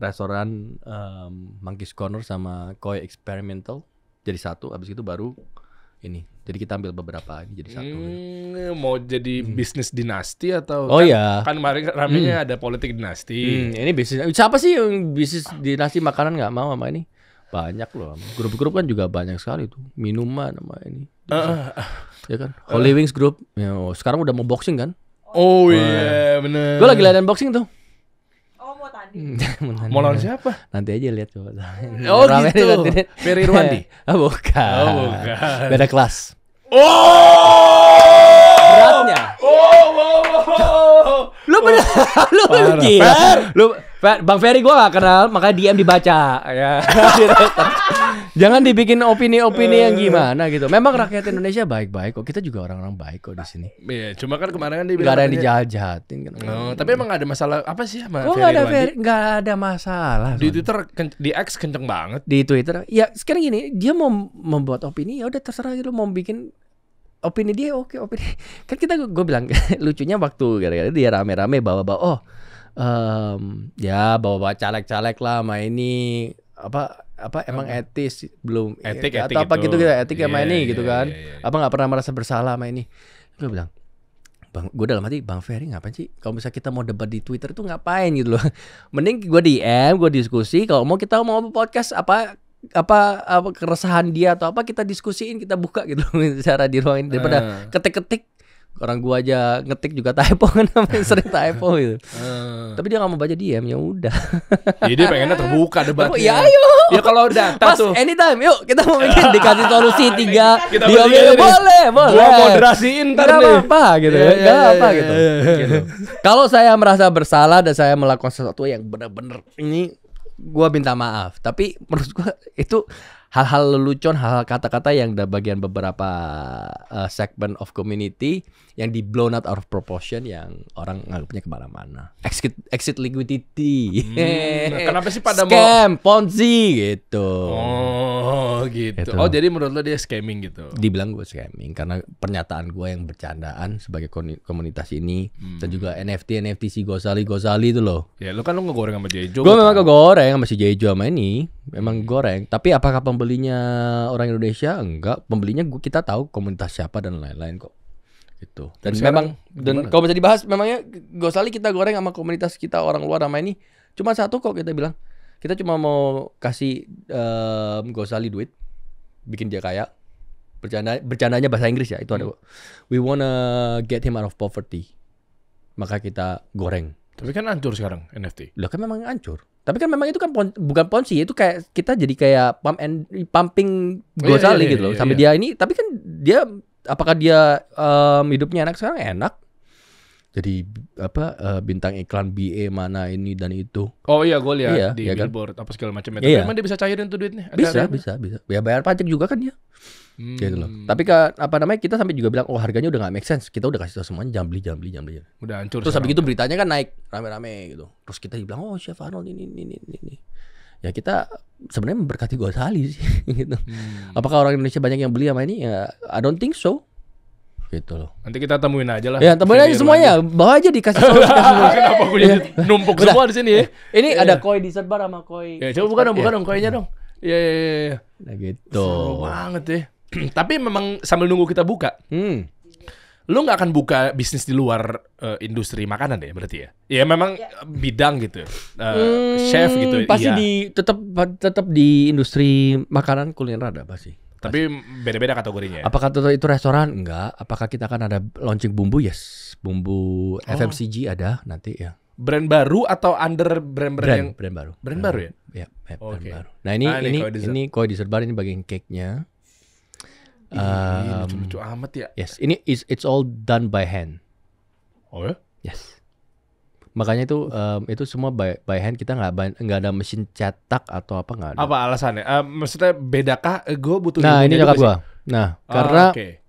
restoran um, Monkey's Corner sama Koi Experimental jadi satu Abis itu baru ini jadi kita ambil beberapa ini jadi satu hmm, mau jadi hmm. bisnis dinasti atau oh kan, ya kan kemarin kan ramenya hmm. ada politik dinasti hmm, ini bisnis siapa sih yang bisnis dinasti makanan nggak mau sama ini banyak loh grup-grup kan juga banyak sekali tuh minuman sama ini uh, uh, ya kan Holy uh, Wings Group ya, oh, sekarang udah mau boxing kan oh iya yeah, bener gue lagi latihan boxing tuh Iya. Hmm, mau lawan siapa? Nanti aja lihat coba. Oh Rame gitu. Nanti. Ferry Ruandi. Ah, bukan. Oh, bukan. Beda kelas. Oh! alatnya. Oh, Lu bener, lu bener gila. Lu, Bang Ferry gue gak kenal, makanya DM dibaca. Ya. Jangan dibikin opini-opini yang gimana gitu. Memang rakyat Indonesia baik-baik kok. Kita juga orang-orang baik kok di sini. Iya, cuma kan kemarin kan dibilang. Gak ada yang dijahat-jahatin kan. Gitu. Oh, tapi emang gak ada masalah apa sih sama Ferry? Gak ada Ferry, gak ada masalah. Di Twitter di X kenceng banget. Di Twitter. Ya, sekarang gini, dia mau membuat opini ya udah terserah gitu mau bikin opini dia oke okay, opini kan kita gue bilang lucunya waktu gara-gara dia rame-rame bawa-bawa oh um, ya bawa-bawa caleg-caleg lah sama ini apa apa emang apa? etis belum etik, ya, etik atau apa gitu gitu ya, etik yeah, sama iya, ini yeah, gitu iya, kan yeah, yeah, yeah. apa nggak pernah merasa bersalah sama ini gue bilang bang gue dalam hati bang Ferry ngapain sih kalau misalnya kita mau debat di Twitter tuh ngapain gitu loh mending gue DM gue diskusi kalau mau kita mau podcast apa apa apa keresahan dia atau apa kita diskusiin kita buka gitu secara di ruang ini daripada ah. ketik-ketik orang gua aja ngetik juga typo kan sering typo gitu. Uh. Tapi dia nggak mau baca diam ya udah. Jadi dia pengennya terbuka debatnya. Ya ayo. Ya kalau data Mas, tuh. anytime yuk kita mau bikin dikasih solusi tiga. kita dia boleh, boleh, boleh. Gua moderasiin ntar nih. apa gitu. Yeah, ya, ya, apa ya, gitu. Ya, ya, ya. gitu. Iya, iya. kalau saya merasa bersalah dan saya melakukan sesuatu yang benar-benar ini gue minta maaf tapi menurut gue itu hal-hal lelucon hal-hal kata-kata yang ada bagian beberapa uh, segmen of community yang di blown out out of proportion yang orang nganggapnya kemana-mana exit exit liquidity hmm, kenapa sih pada scam mau... ponzi gitu oh Oh gitu. gitu. Oh jadi menurut lo dia scamming gitu? Dibilang gue scamming karena pernyataan gue yang bercandaan sebagai komunitas ini hmm. dan juga NFT NFT si Gosali Gosali itu loh. Ya lo kan lo ngegoreng sama Jejo. Gue memang kan? kegoreng sama si Jejo sama ini. Memang hmm. goreng. Tapi apakah pembelinya orang Indonesia? Enggak. Pembelinya gua, kita tahu komunitas siapa dan lain-lain kok gitu. Dan Sekarang, memang dan gimana? kalau bisa dibahas memangnya Gosali kita goreng sama komunitas kita orang luar sama ini cuma satu kok kita bilang kita cuma mau kasih um, Gosali duit bikin dia kaya bercanda bercandanya bahasa Inggris ya itu hmm. ada we wanna get him out of poverty maka kita goreng tapi kan hancur sekarang NFT lah kan memang hancur tapi kan memang itu kan pon, bukan ponzi itu kayak kita jadi kayak pump and pumping Gosali oh, iya, iya, iya, gitu loh iya, iya, sampai iya. dia ini tapi kan dia apakah dia um, hidupnya enak sekarang enak jadi apa uh, bintang iklan BA mana ini dan itu. Oh iya gue lihat iya, di iya kan? billboard kan? apa segala macam itu. Iya. Emang dia bisa cairin tuh duitnya? Ada bisa, ada bisa, bisa. Ya bayar pajak juga kan ya. Hmm. Gitu loh. Tapi ke, apa namanya kita sampai juga bilang oh harganya udah gak make sense. Kita udah kasih tau semuanya jangan beli, jangan beli, jangan beli. Udah hancur. Terus habis itu beritanya kan naik rame-rame gitu. Terus kita bilang oh Chef Arnold ini ini ini ini. Ya kita sebenarnya memberkati gue sih gitu. Hmm. Apakah orang Indonesia banyak yang beli sama ini? Ya, I don't think so gitu loh. Nanti kita temuin aja lah. Ya, temuin aja semuanya. Lagi. Bawa aja dikasih solusi. Kenapa gue jadi iya. numpuk Udah. semua di sini ya? Eh, ini ya. ada koi di bar sama koi. Ya, coba buka dong, buka dong koinya iya. dong. Iya, iya, iya, iya. Nah, gitu. Seru banget ya. Tapi memang sambil nunggu kita buka. Hmm. Lu nggak akan buka bisnis di luar uh, industri makanan ya berarti ya? Ya memang ya. bidang gitu. Uh, hmm, chef gitu. Pasti iya. di tetap tetap di industri makanan kuliner ada pasti. Tapi beda-beda kategorinya. Ya? Apakah itu itu restoran? Enggak. Apakah kita akan ada launching bumbu? Yes. Bumbu oh. FMCG ada nanti ya. Brand baru atau under brand-brand yang brand baru. Brand, brand ya? baru ya? Ya, ya okay. brand baru. Nah, ini ah, ini ini koi dessert bar ini bagian cake-nya. lucu-lucu amat ya. Yes, ini is it's all done by hand. Oh ya? Yes makanya itu um, itu semua by, by hand kita nggak nggak ada mesin cetak atau apa nggak ada apa alasannya uh, maksudnya bedakah eh, gue butuh nah ini nyokap gue nah oh, karena okay.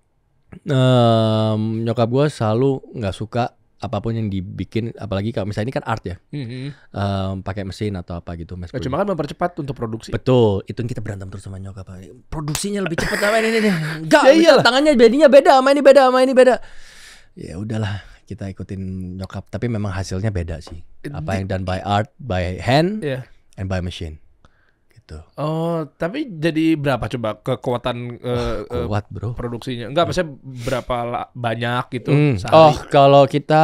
um, nyokap gue selalu nggak suka apapun yang dibikin apalagi kalau misalnya ini kan art ya mm-hmm. um, pakai mesin atau apa gitu mas nah, cuma kan mempercepat untuk produksi betul itu yang kita berantem terus sama nyokap produksinya lebih cepat sama ini ini enggak ya, tangannya jadinya beda sama ini beda sama ini beda ya udahlah kita ikutin nyokap tapi memang hasilnya beda sih apa yang done by art by hand yeah. and by machine gitu oh tapi jadi berapa coba kekuatan uh, kuat bro produksinya enggak maksudnya berapa la, banyak gitu mm. oh kalau kita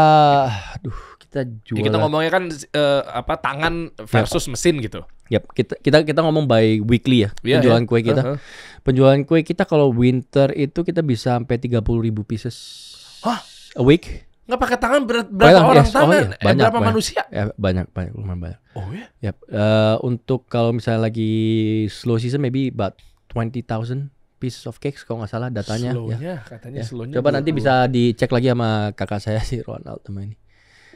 aduh kita jual ya, kita ngomongnya kan uh, apa tangan versus yep. mesin gitu yep kita kita kita ngomong by weekly ya yeah, penjualan yeah. kue kita uh -huh. penjualan kue kita kalau winter itu kita bisa sampai tiga puluh ribu pieces Hah? a week Nggak pakai tangan berat berapa banyak, orang yes. tangan? Oh, iya. banyak, eh, berapa banyak. manusia? Ya, banyak, banyak, lumayan banyak. Oh ya. Yeah? ya Uh, untuk kalau misalnya lagi slow season maybe about thousand pieces of cakes kalau nggak salah datanya. Ya. Slownya, ya. katanya ya. slownya. Coba nanti bisa dicek lagi sama kakak saya si Ronald teman ini.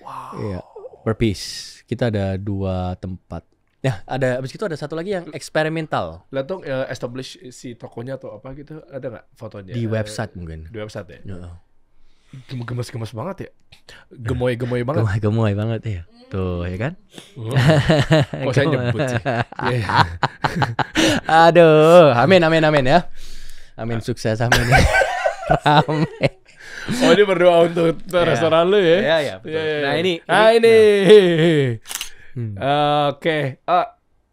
Wow. Iya, per piece. Kita ada dua tempat. Nah, ada habis itu ada satu lagi yang eksperimental. Lah tuh eh, establish si tokonya atau apa gitu, ada nggak fotonya? Di website mungkin. Di website ya. Yeah gemes-gemes banget ya gemoy-gemoy banget gemoy-gemoy banget ya tuh ya kan oh, saya nyebut sih yeah, aduh amin amin amin ya amin ah. sukses amin amin oh ini berdoa untuk yeah. restoran lu ya yeah, yeah, betul. Yeah. Iya, nah iya. ini nah ini, nah. hmm. oke okay. uh,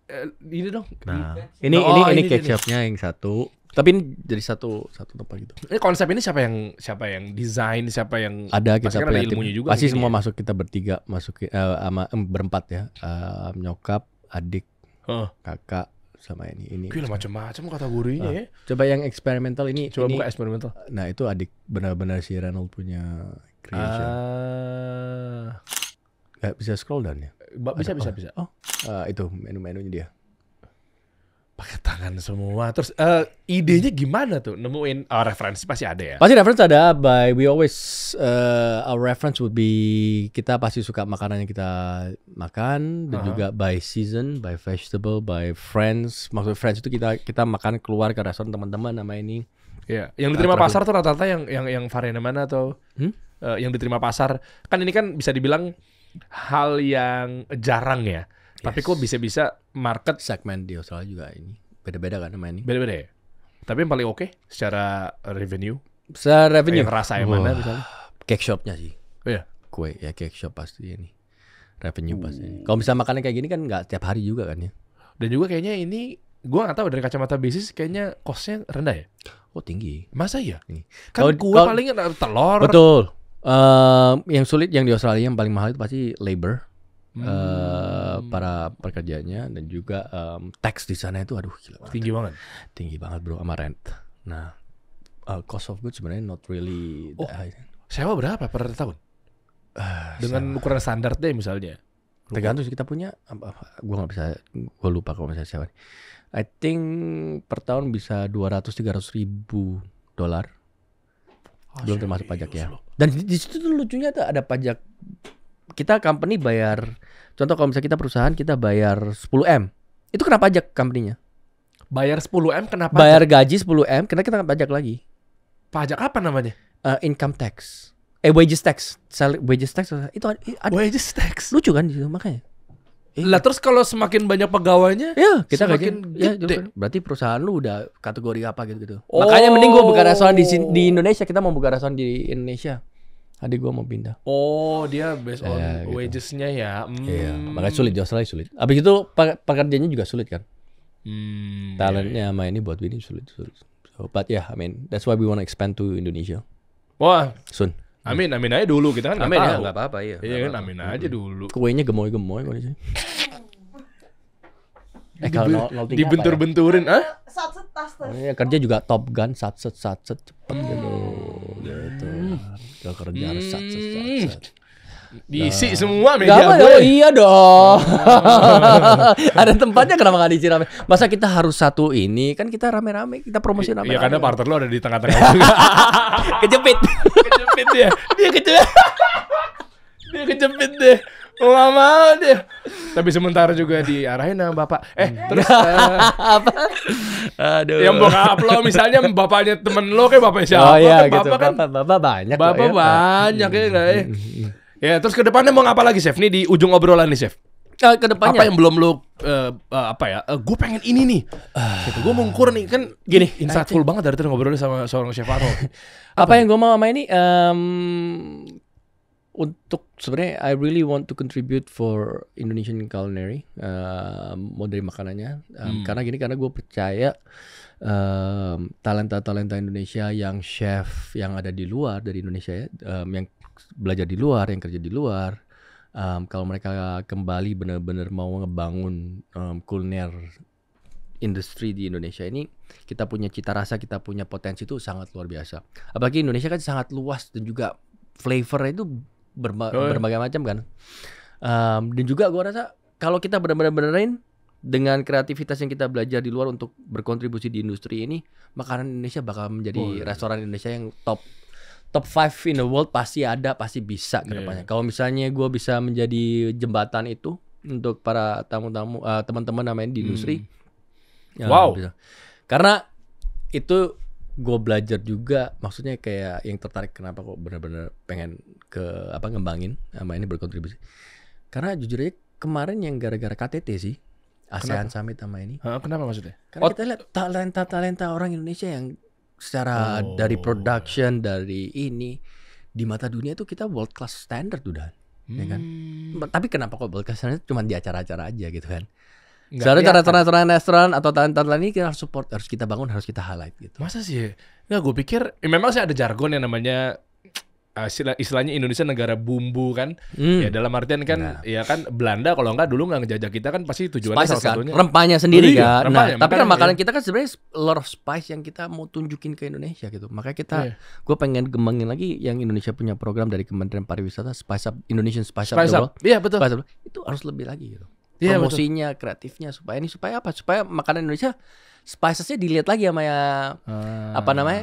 eh, ini dong nah ini oh, ini ini, ini yang satu tapi ini jadi satu satu tempat gitu. Ini konsep ini siapa yang siapa yang desain, siapa yang ada kita kan Ada ilmunya juga. Pasti semua ya? masuk kita bertiga, masuk uh, eh, sama um, berempat ya. Uh, nyokap, adik, huh. kakak sama ini ini. Gila macam-macam kategorinya nah, ya. Coba yang eksperimental ini. Coba ini, buka eksperimental. Nah, itu adik benar-benar si Reynold punya creation. Ah. Gak bisa scroll down ya? Bisa ada, bisa oh. bisa. Oh, uh, itu menu-menunya dia pakai tangan semua. Terus uh, idenya gimana tuh? Nemuin oh, referensi pasti ada ya. Pasti referensi ada. By we always uh, our reference would be kita pasti suka makanan yang kita makan dan uh -huh. juga by season, by vegetable, by friends. Maksud friends itu kita kita makan keluar ke restoran teman-teman nama ini. Iya, yang diterima uh, pasar tuh rata-rata yang yang yang varian mana atau hmm? uh, yang diterima pasar. Kan ini kan bisa dibilang hal yang jarang ya tapi kok bisa-bisa market segmen di Australia juga ini beda-beda kan sama ini. Beda-beda ya. Tapi yang paling oke okay, secara revenue. Secara revenue. Eh, rasa yang oh. mana misalnya? Cake shopnya sih. Oh, iya. Kue ya cake shop pasti ini. Revenue uh. pasti. Kalau bisa makanan kayak gini kan nggak tiap hari juga kan ya. Dan juga kayaknya ini gua nggak tahu dari kacamata bisnis kayaknya costnya rendah ya. Oh tinggi. Masa ya? Ini. Kan kalo, kue kalo, paling telur. Betul. Uh, yang sulit yang di Australia yang paling mahal itu pasti labor hmm. uh, para pekerjanya dan juga um, tax di sana itu aduh gila tinggi banget. Tinggi banget bro sama rent. Nah, uh, cost of goods sebenarnya not really oh, high. Sewa berapa per tahun? Uh, Dengan sewa. ukuran standar deh misalnya. Tergantung sih kita punya apa, gua nggak bisa gue lupa kalau misalnya sewa. I think per tahun bisa 200 300 ribu dolar. Ah, belum termasuk pajak ya. Dan di situ tuh lucunya tuh ada pajak kita company bayar contoh kalau misalnya kita perusahaan kita bayar 10 m itu kenapa pajak companynya? bayar 10 m kenapa bayar gaji 10 m kenapa kita nggak pajak lagi pajak apa namanya uh, income tax eh wages tax Sal wages tax itu ada, wages tax lucu kan gitu makanya iya. Lah terus kalau semakin banyak pegawainya, ya kita semakin gajian, iya, gede. Ya, berarti perusahaan lu udah kategori apa gitu gitu. Oh. Makanya mending gua buka restoran di di Indonesia, kita mau buka restoran di Indonesia adik gue mau pindah. Oh, dia based on ya, gitu. wagesnya ya. Iya, mm. Yeah. makanya sulit di Australia sulit. Abis itu pekerjaannya juga sulit kan. Mm, Talentnya yeah, sama ini buat ini sulit sulit. So, but yeah, I mean that's why we want to expand to Indonesia. Wah, soon. Amin, amin aja dulu kita kan. Amin ya, gak apa-apa ya. Iya, iya kan, amin aja dulu. Kuenya gemoy-gemoy kalau Eh kalau ya? dibentur-benturin, ah? Satset tas. Iya kerja juga Top Gun, satset satset cepet gitu. Hmm. Gitu. Gak kerja resat hmm. sat. Diisi nah. semua meja gak gue. Oh iya dong. Ada tempatnya kenapa gak diisi rame? Masa kita harus satu ini? Kan kita rame-rame, kita promosi rame-rame. Iya karena partner lo ada di tengah-tengah juga. kejepit. kejepit dia. Dia kejepit. Dia kejepit deh. Nggak mau dia. Tapi sementara juga diarahin sama bapak. Eh, hmm. terus uh, apa? Aduh. Yang bokap lo misalnya bapaknya temen lo kayak bapak siapa? Oh iya, kan gitu. bapak, kan, bapak, bapak banyak. Bapak ya, banyak ya, ya, ya. ya, terus ke depannya mau ngapa lagi, Chef? Nih di ujung obrolan nih, Chef. Uh, ke depannya. Apa yang belum lo uh, uh, apa ya? Uh, gue pengen ini nih. Uh, gitu. Gue mengukur nih kan gini, insightful banget dari tadi ngobrol sama seorang chef Arno. apa, apa yang gue mau sama ini um, untuk sebenarnya I really want to contribute for Indonesian culinary uh, mau makanannya um, hmm. karena gini karena gue percaya um, talenta talenta Indonesia yang chef yang ada di luar dari Indonesia ya um, yang belajar di luar yang kerja di luar um, kalau mereka kembali benar-benar mau ngebangun um, kuliner industri di Indonesia ini kita punya cita rasa kita punya potensi itu sangat luar biasa apalagi Indonesia kan sangat luas dan juga flavor itu berma oh. Iya. berbagai macam kan. Um, dan juga gue rasa kalau kita benar-benar benerin dengan kreativitas yang kita belajar di luar untuk berkontribusi di industri ini, makanan Indonesia bakal menjadi oh, iya. restoran Indonesia yang top top five in the world pasti ada, pasti bisa ke iya. depannya. Yeah. Kalau misalnya gue bisa menjadi jembatan itu untuk para tamu-tamu uh, teman-teman namanya di industri. Hmm. Ya, wow. Bisa. Karena itu gue belajar juga maksudnya kayak yang tertarik kenapa kok bener-bener pengen ke apa ngembangin sama ini berkontribusi karena jujur aja kemarin yang gara-gara KTT sih ASEAN kenapa? Summit sama ini ha, kenapa maksudnya karena oh. kita lihat talenta talenta orang Indonesia yang secara oh. dari production dari ini di mata dunia itu kita world class standard udah hmm. ya kan hmm. tapi kenapa kok world class standard cuma di acara-acara aja gitu kan seharusnya cara tantangan-tantangan restoran atau tantangan ini kita harus support, harus kita bangun, harus kita highlight gitu. Masa sih? Enggak, gue pikir ya memang sih ada jargon yang namanya uh, istilahnya Indonesia negara bumbu kan. Hmm. Ya dalam artian kan nah. ya kan Belanda kalau enggak dulu nggak ngejajah kita kan pasti tujuannya Spices salah kan? satunya rempahnya sendiri iya, kan. Nah, rempahnya, nah, tapi kan makanan iya. kita kan sebenarnya lot of spice yang kita mau tunjukin ke Indonesia gitu. Makanya kita yeah. gue pengen gembangin lagi yang Indonesia punya program dari Kementerian Pariwisata Spice Up Indonesian Spice, Up spice gitu Up. Iya, betul. Spice up. Itu harus lebih lagi gitu yeah, iya, promosinya, betul. kreatifnya supaya ini supaya apa? Supaya makanan Indonesia spicesnya dilihat lagi sama ya hmm. apa namanya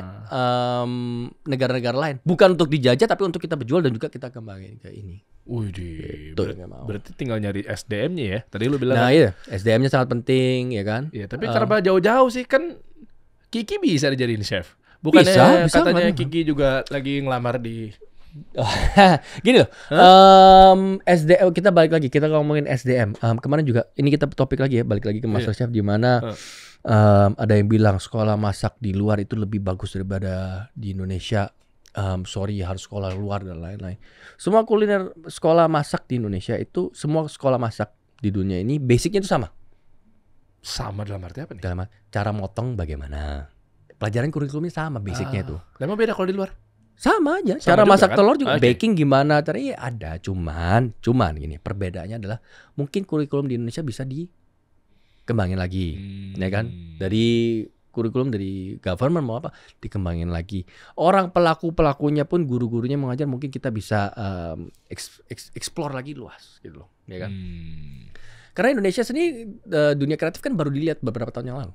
negara negara-negara lain. Bukan untuk dijajah tapi untuk kita berjual dan juga kita kembangin ke ini. Wih, gitu, berarti tinggal nyari SDM-nya ya. Tadi lu bilang. Nah kan- iya, SDM-nya sangat penting ya kan. Iya, tapi um, karena jauh-jauh sih kan Kiki bisa dijadiin chef. bukan bisa, bisa, katanya kan. Kiki juga lagi ngelamar di Gini loh, huh? um, SDM kita balik lagi kita ngomongin SDM. Um, kemarin juga ini kita topik lagi ya, balik lagi ke Master yeah. Iya. di mana huh. um, ada yang bilang sekolah masak di luar itu lebih bagus daripada di Indonesia. Um, sorry harus sekolah luar dan lain-lain. Semua kuliner sekolah masak di Indonesia itu semua sekolah masak di dunia ini basicnya itu sama. Sama dalam arti apa nih? Dalam cara motong bagaimana? Pelajaran kurikulumnya sama basicnya ah. itu. memang beda kalau di luar? Sama aja. Sama cara juga masak kan? telur juga okay. baking gimana? cara ya ada, cuman cuman gini, perbedaannya adalah mungkin kurikulum di Indonesia bisa dikembangin lagi. Hmm. Ya kan? Dari kurikulum dari government mau apa dikembangin lagi orang pelaku pelakunya pun guru-gurunya mengajar mungkin kita bisa um, eks, explore lagi luas gitu loh ya kan hmm. karena Indonesia sendiri uh, dunia kreatif kan baru dilihat beberapa tahun yang lalu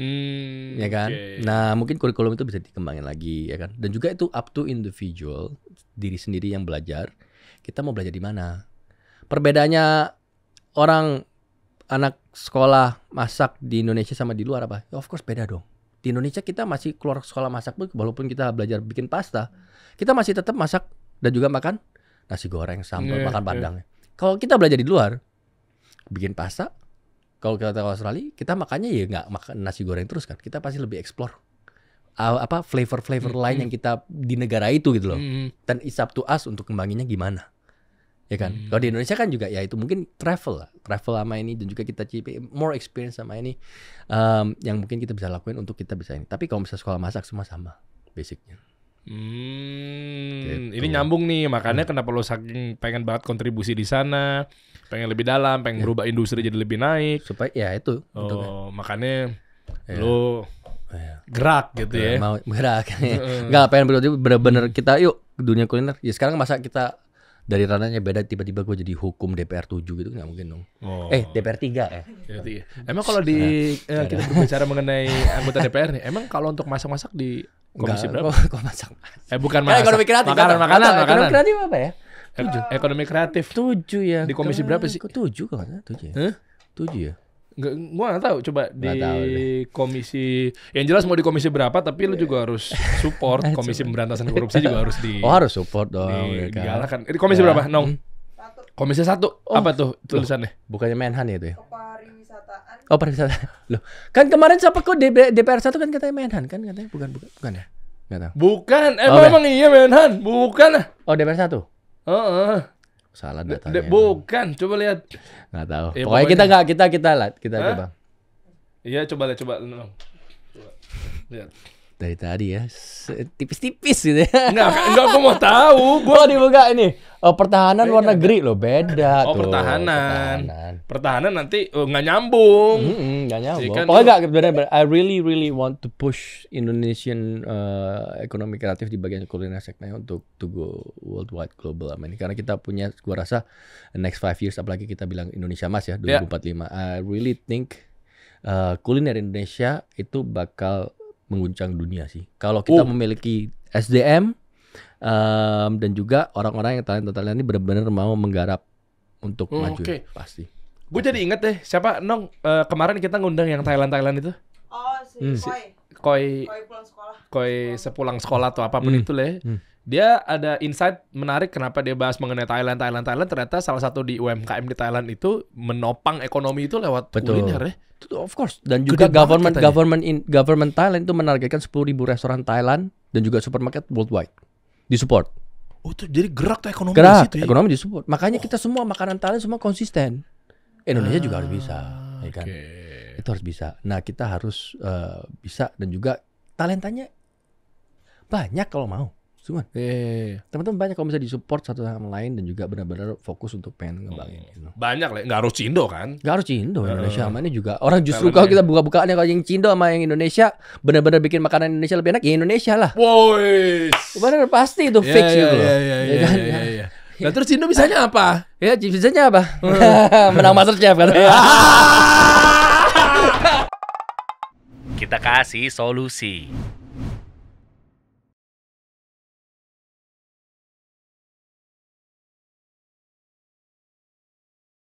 Hmm, ya kan? Okay. Nah, mungkin kurikulum itu bisa dikembangin lagi ya kan. Dan juga itu up to individual, diri sendiri yang belajar. Kita mau belajar di mana? Perbedaannya orang anak sekolah masak di Indonesia sama di luar apa? Ya, of course beda dong. Di Indonesia kita masih keluar sekolah masak pun walaupun kita belajar bikin pasta, kita masih tetap masak dan juga makan nasi goreng, sambal, yeah, makan iya. padang. Kalau kita belajar di luar, bikin pasta, kalau kita ke Australia, kita makannya ya nggak makan nasi goreng terus kan. Kita pasti lebih explore uh, apa flavor-flavor mm -hmm. lain yang kita di negara itu gitu loh. Mm -hmm. Dan it's up to us untuk kembanginya gimana. Ya kan? -hmm. Kalau di Indonesia kan juga ya itu mungkin travel lah. Travel sama ini dan juga kita more experience sama ini um, yang mungkin kita bisa lakuin untuk kita bisa ini. Tapi kalau misalnya sekolah masak semua sama basicnya. Hmm, gitu. ini nyambung nih makanya hmm. kenapa lo saking pengen banget kontribusi di sana pengen lebih dalam, pengen yeah. berubah industri jadi lebih naik. Supaya ya itu. Oh, makanya yeah. lu iya. gerak gitu iya, ya. Mau gerak. Enggak iya. pengen bener-bener kita yuk dunia kuliner. Ya sekarang masa kita dari ranahnya beda tiba-tiba gue jadi hukum DPR 7 gitu nggak mungkin dong. Oh. Eh DPR 3 eh. Ya, emang kalau di nah, eh, kita berbicara mengenai anggota DPR nih, emang kalau untuk masak-masak di komisi Enggak, berapa? Kok masak. Eh bukan eh, masak. Ekonomi kreatif. Makanan, makanan, makanan. Kalau kreatif apa ya? tujuh. Eh, ekonomi kreatif. Tujuh ya. Di komisi berapa sih? Tujuh kan? tujuh ya. Huh? Tujuh ya. Nggak, gua gak tahu coba gak di tahu komisi yang jelas mau di komisi berapa tapi lu juga harus support eh, komisi pemberantasan korupsi juga harus di Oh harus support dong di, ya kan. Di komisi ya. berapa? Nong. Satu. Komisi satu. Oh. Apa tuh tulisannya? Loh, bukannya Menhan ya itu ya? Oh, pariwisata. Oh, Loh, kan kemarin siapa kok DPR satu kan katanya Menhan kan katanya bukan bukan bukan ya? Gak tahu. Bukan, emang, eh, oh, emang iya Menhan, bukan. Oh DPR satu. Uh -uh. Salah datanya. Bukan, coba lihat. Nggak tahu. Ya, pokoknya, kita nggak kita kita lihat kita Hah? coba. Iya coba lihat coba. coba. Lihat. Dari tadi ya tipis-tipis gitu ya. Enggak, enggak gua mau tahu. Gua oh, dibuka ini. Oh, pertahanan beda, luar negeri loh beda oh, tuh. pertahanan. Pertahanan, pertahanan nanti oh, nggak oh, nyambung. Mm -hmm, gak nyambung. Jadi kan Pokoknya benar I really really want to push Indonesian uh, ekonomi kreatif di bagian kuliner segmen untuk to go worldwide global. I mean, karena kita punya gua rasa next five years apalagi kita bilang Indonesia Mas ya 2045. Ya. Yeah. I really think uh, kuliner Indonesia itu bakal mengguncang dunia sih. Kalau kita oh. memiliki SDM um, dan juga orang-orang yang talenta-talenta ini benar-benar mau menggarap untuk hmm, maju okay. pasti. Gue jadi inget deh siapa Nong uh, kemarin kita ngundang yang Thailand-Thailand itu. Oh si hmm. Koi. Koi. Koi pulang sekolah. Koi sepulang sekolah atau apapun hmm. itu lah. Ya. Hmm. Dia ada insight menarik kenapa dia bahas mengenai Thailand, Thailand, Thailand. Ternyata salah satu di UMKM di Thailand itu menopang ekonomi itu lewat Betul. kuliner ya. Of course. Dan juga Gede government government in, government Thailand itu menargetkan 10.000 restoran Thailand dan juga supermarket worldwide disupport. Oh, tuh jadi gerak tuh ekonomi gerak, di situ. Ya? ekonomi disupport. Makanya oh. kita semua makanan Thailand semua konsisten. Indonesia ah, juga harus bisa, ya kan? Okay. Itu harus bisa. Nah, kita harus uh, bisa dan juga talentanya banyak kalau mau cuman yeah. Iya, iya, iya. teman-teman banyak kalau bisa disupport satu sama lain dan juga benar-benar fokus untuk pengen ngembangin hmm. gitu. banyak lah nggak harus Cindo kan nggak harus Cindo Indonesia uh, ini juga orang justru kalau kita buka-bukaan ya kalau yang Cindo sama yang Indonesia benar-benar bikin makanan Indonesia lebih enak ya Indonesia lah woi benar pasti itu fix gitu Iya, iya, iya, ya iya. Nah terus Cindo bisanya apa? Ya bisanya apa? Hmm. Menang Master Chef kan? Kita kasih solusi.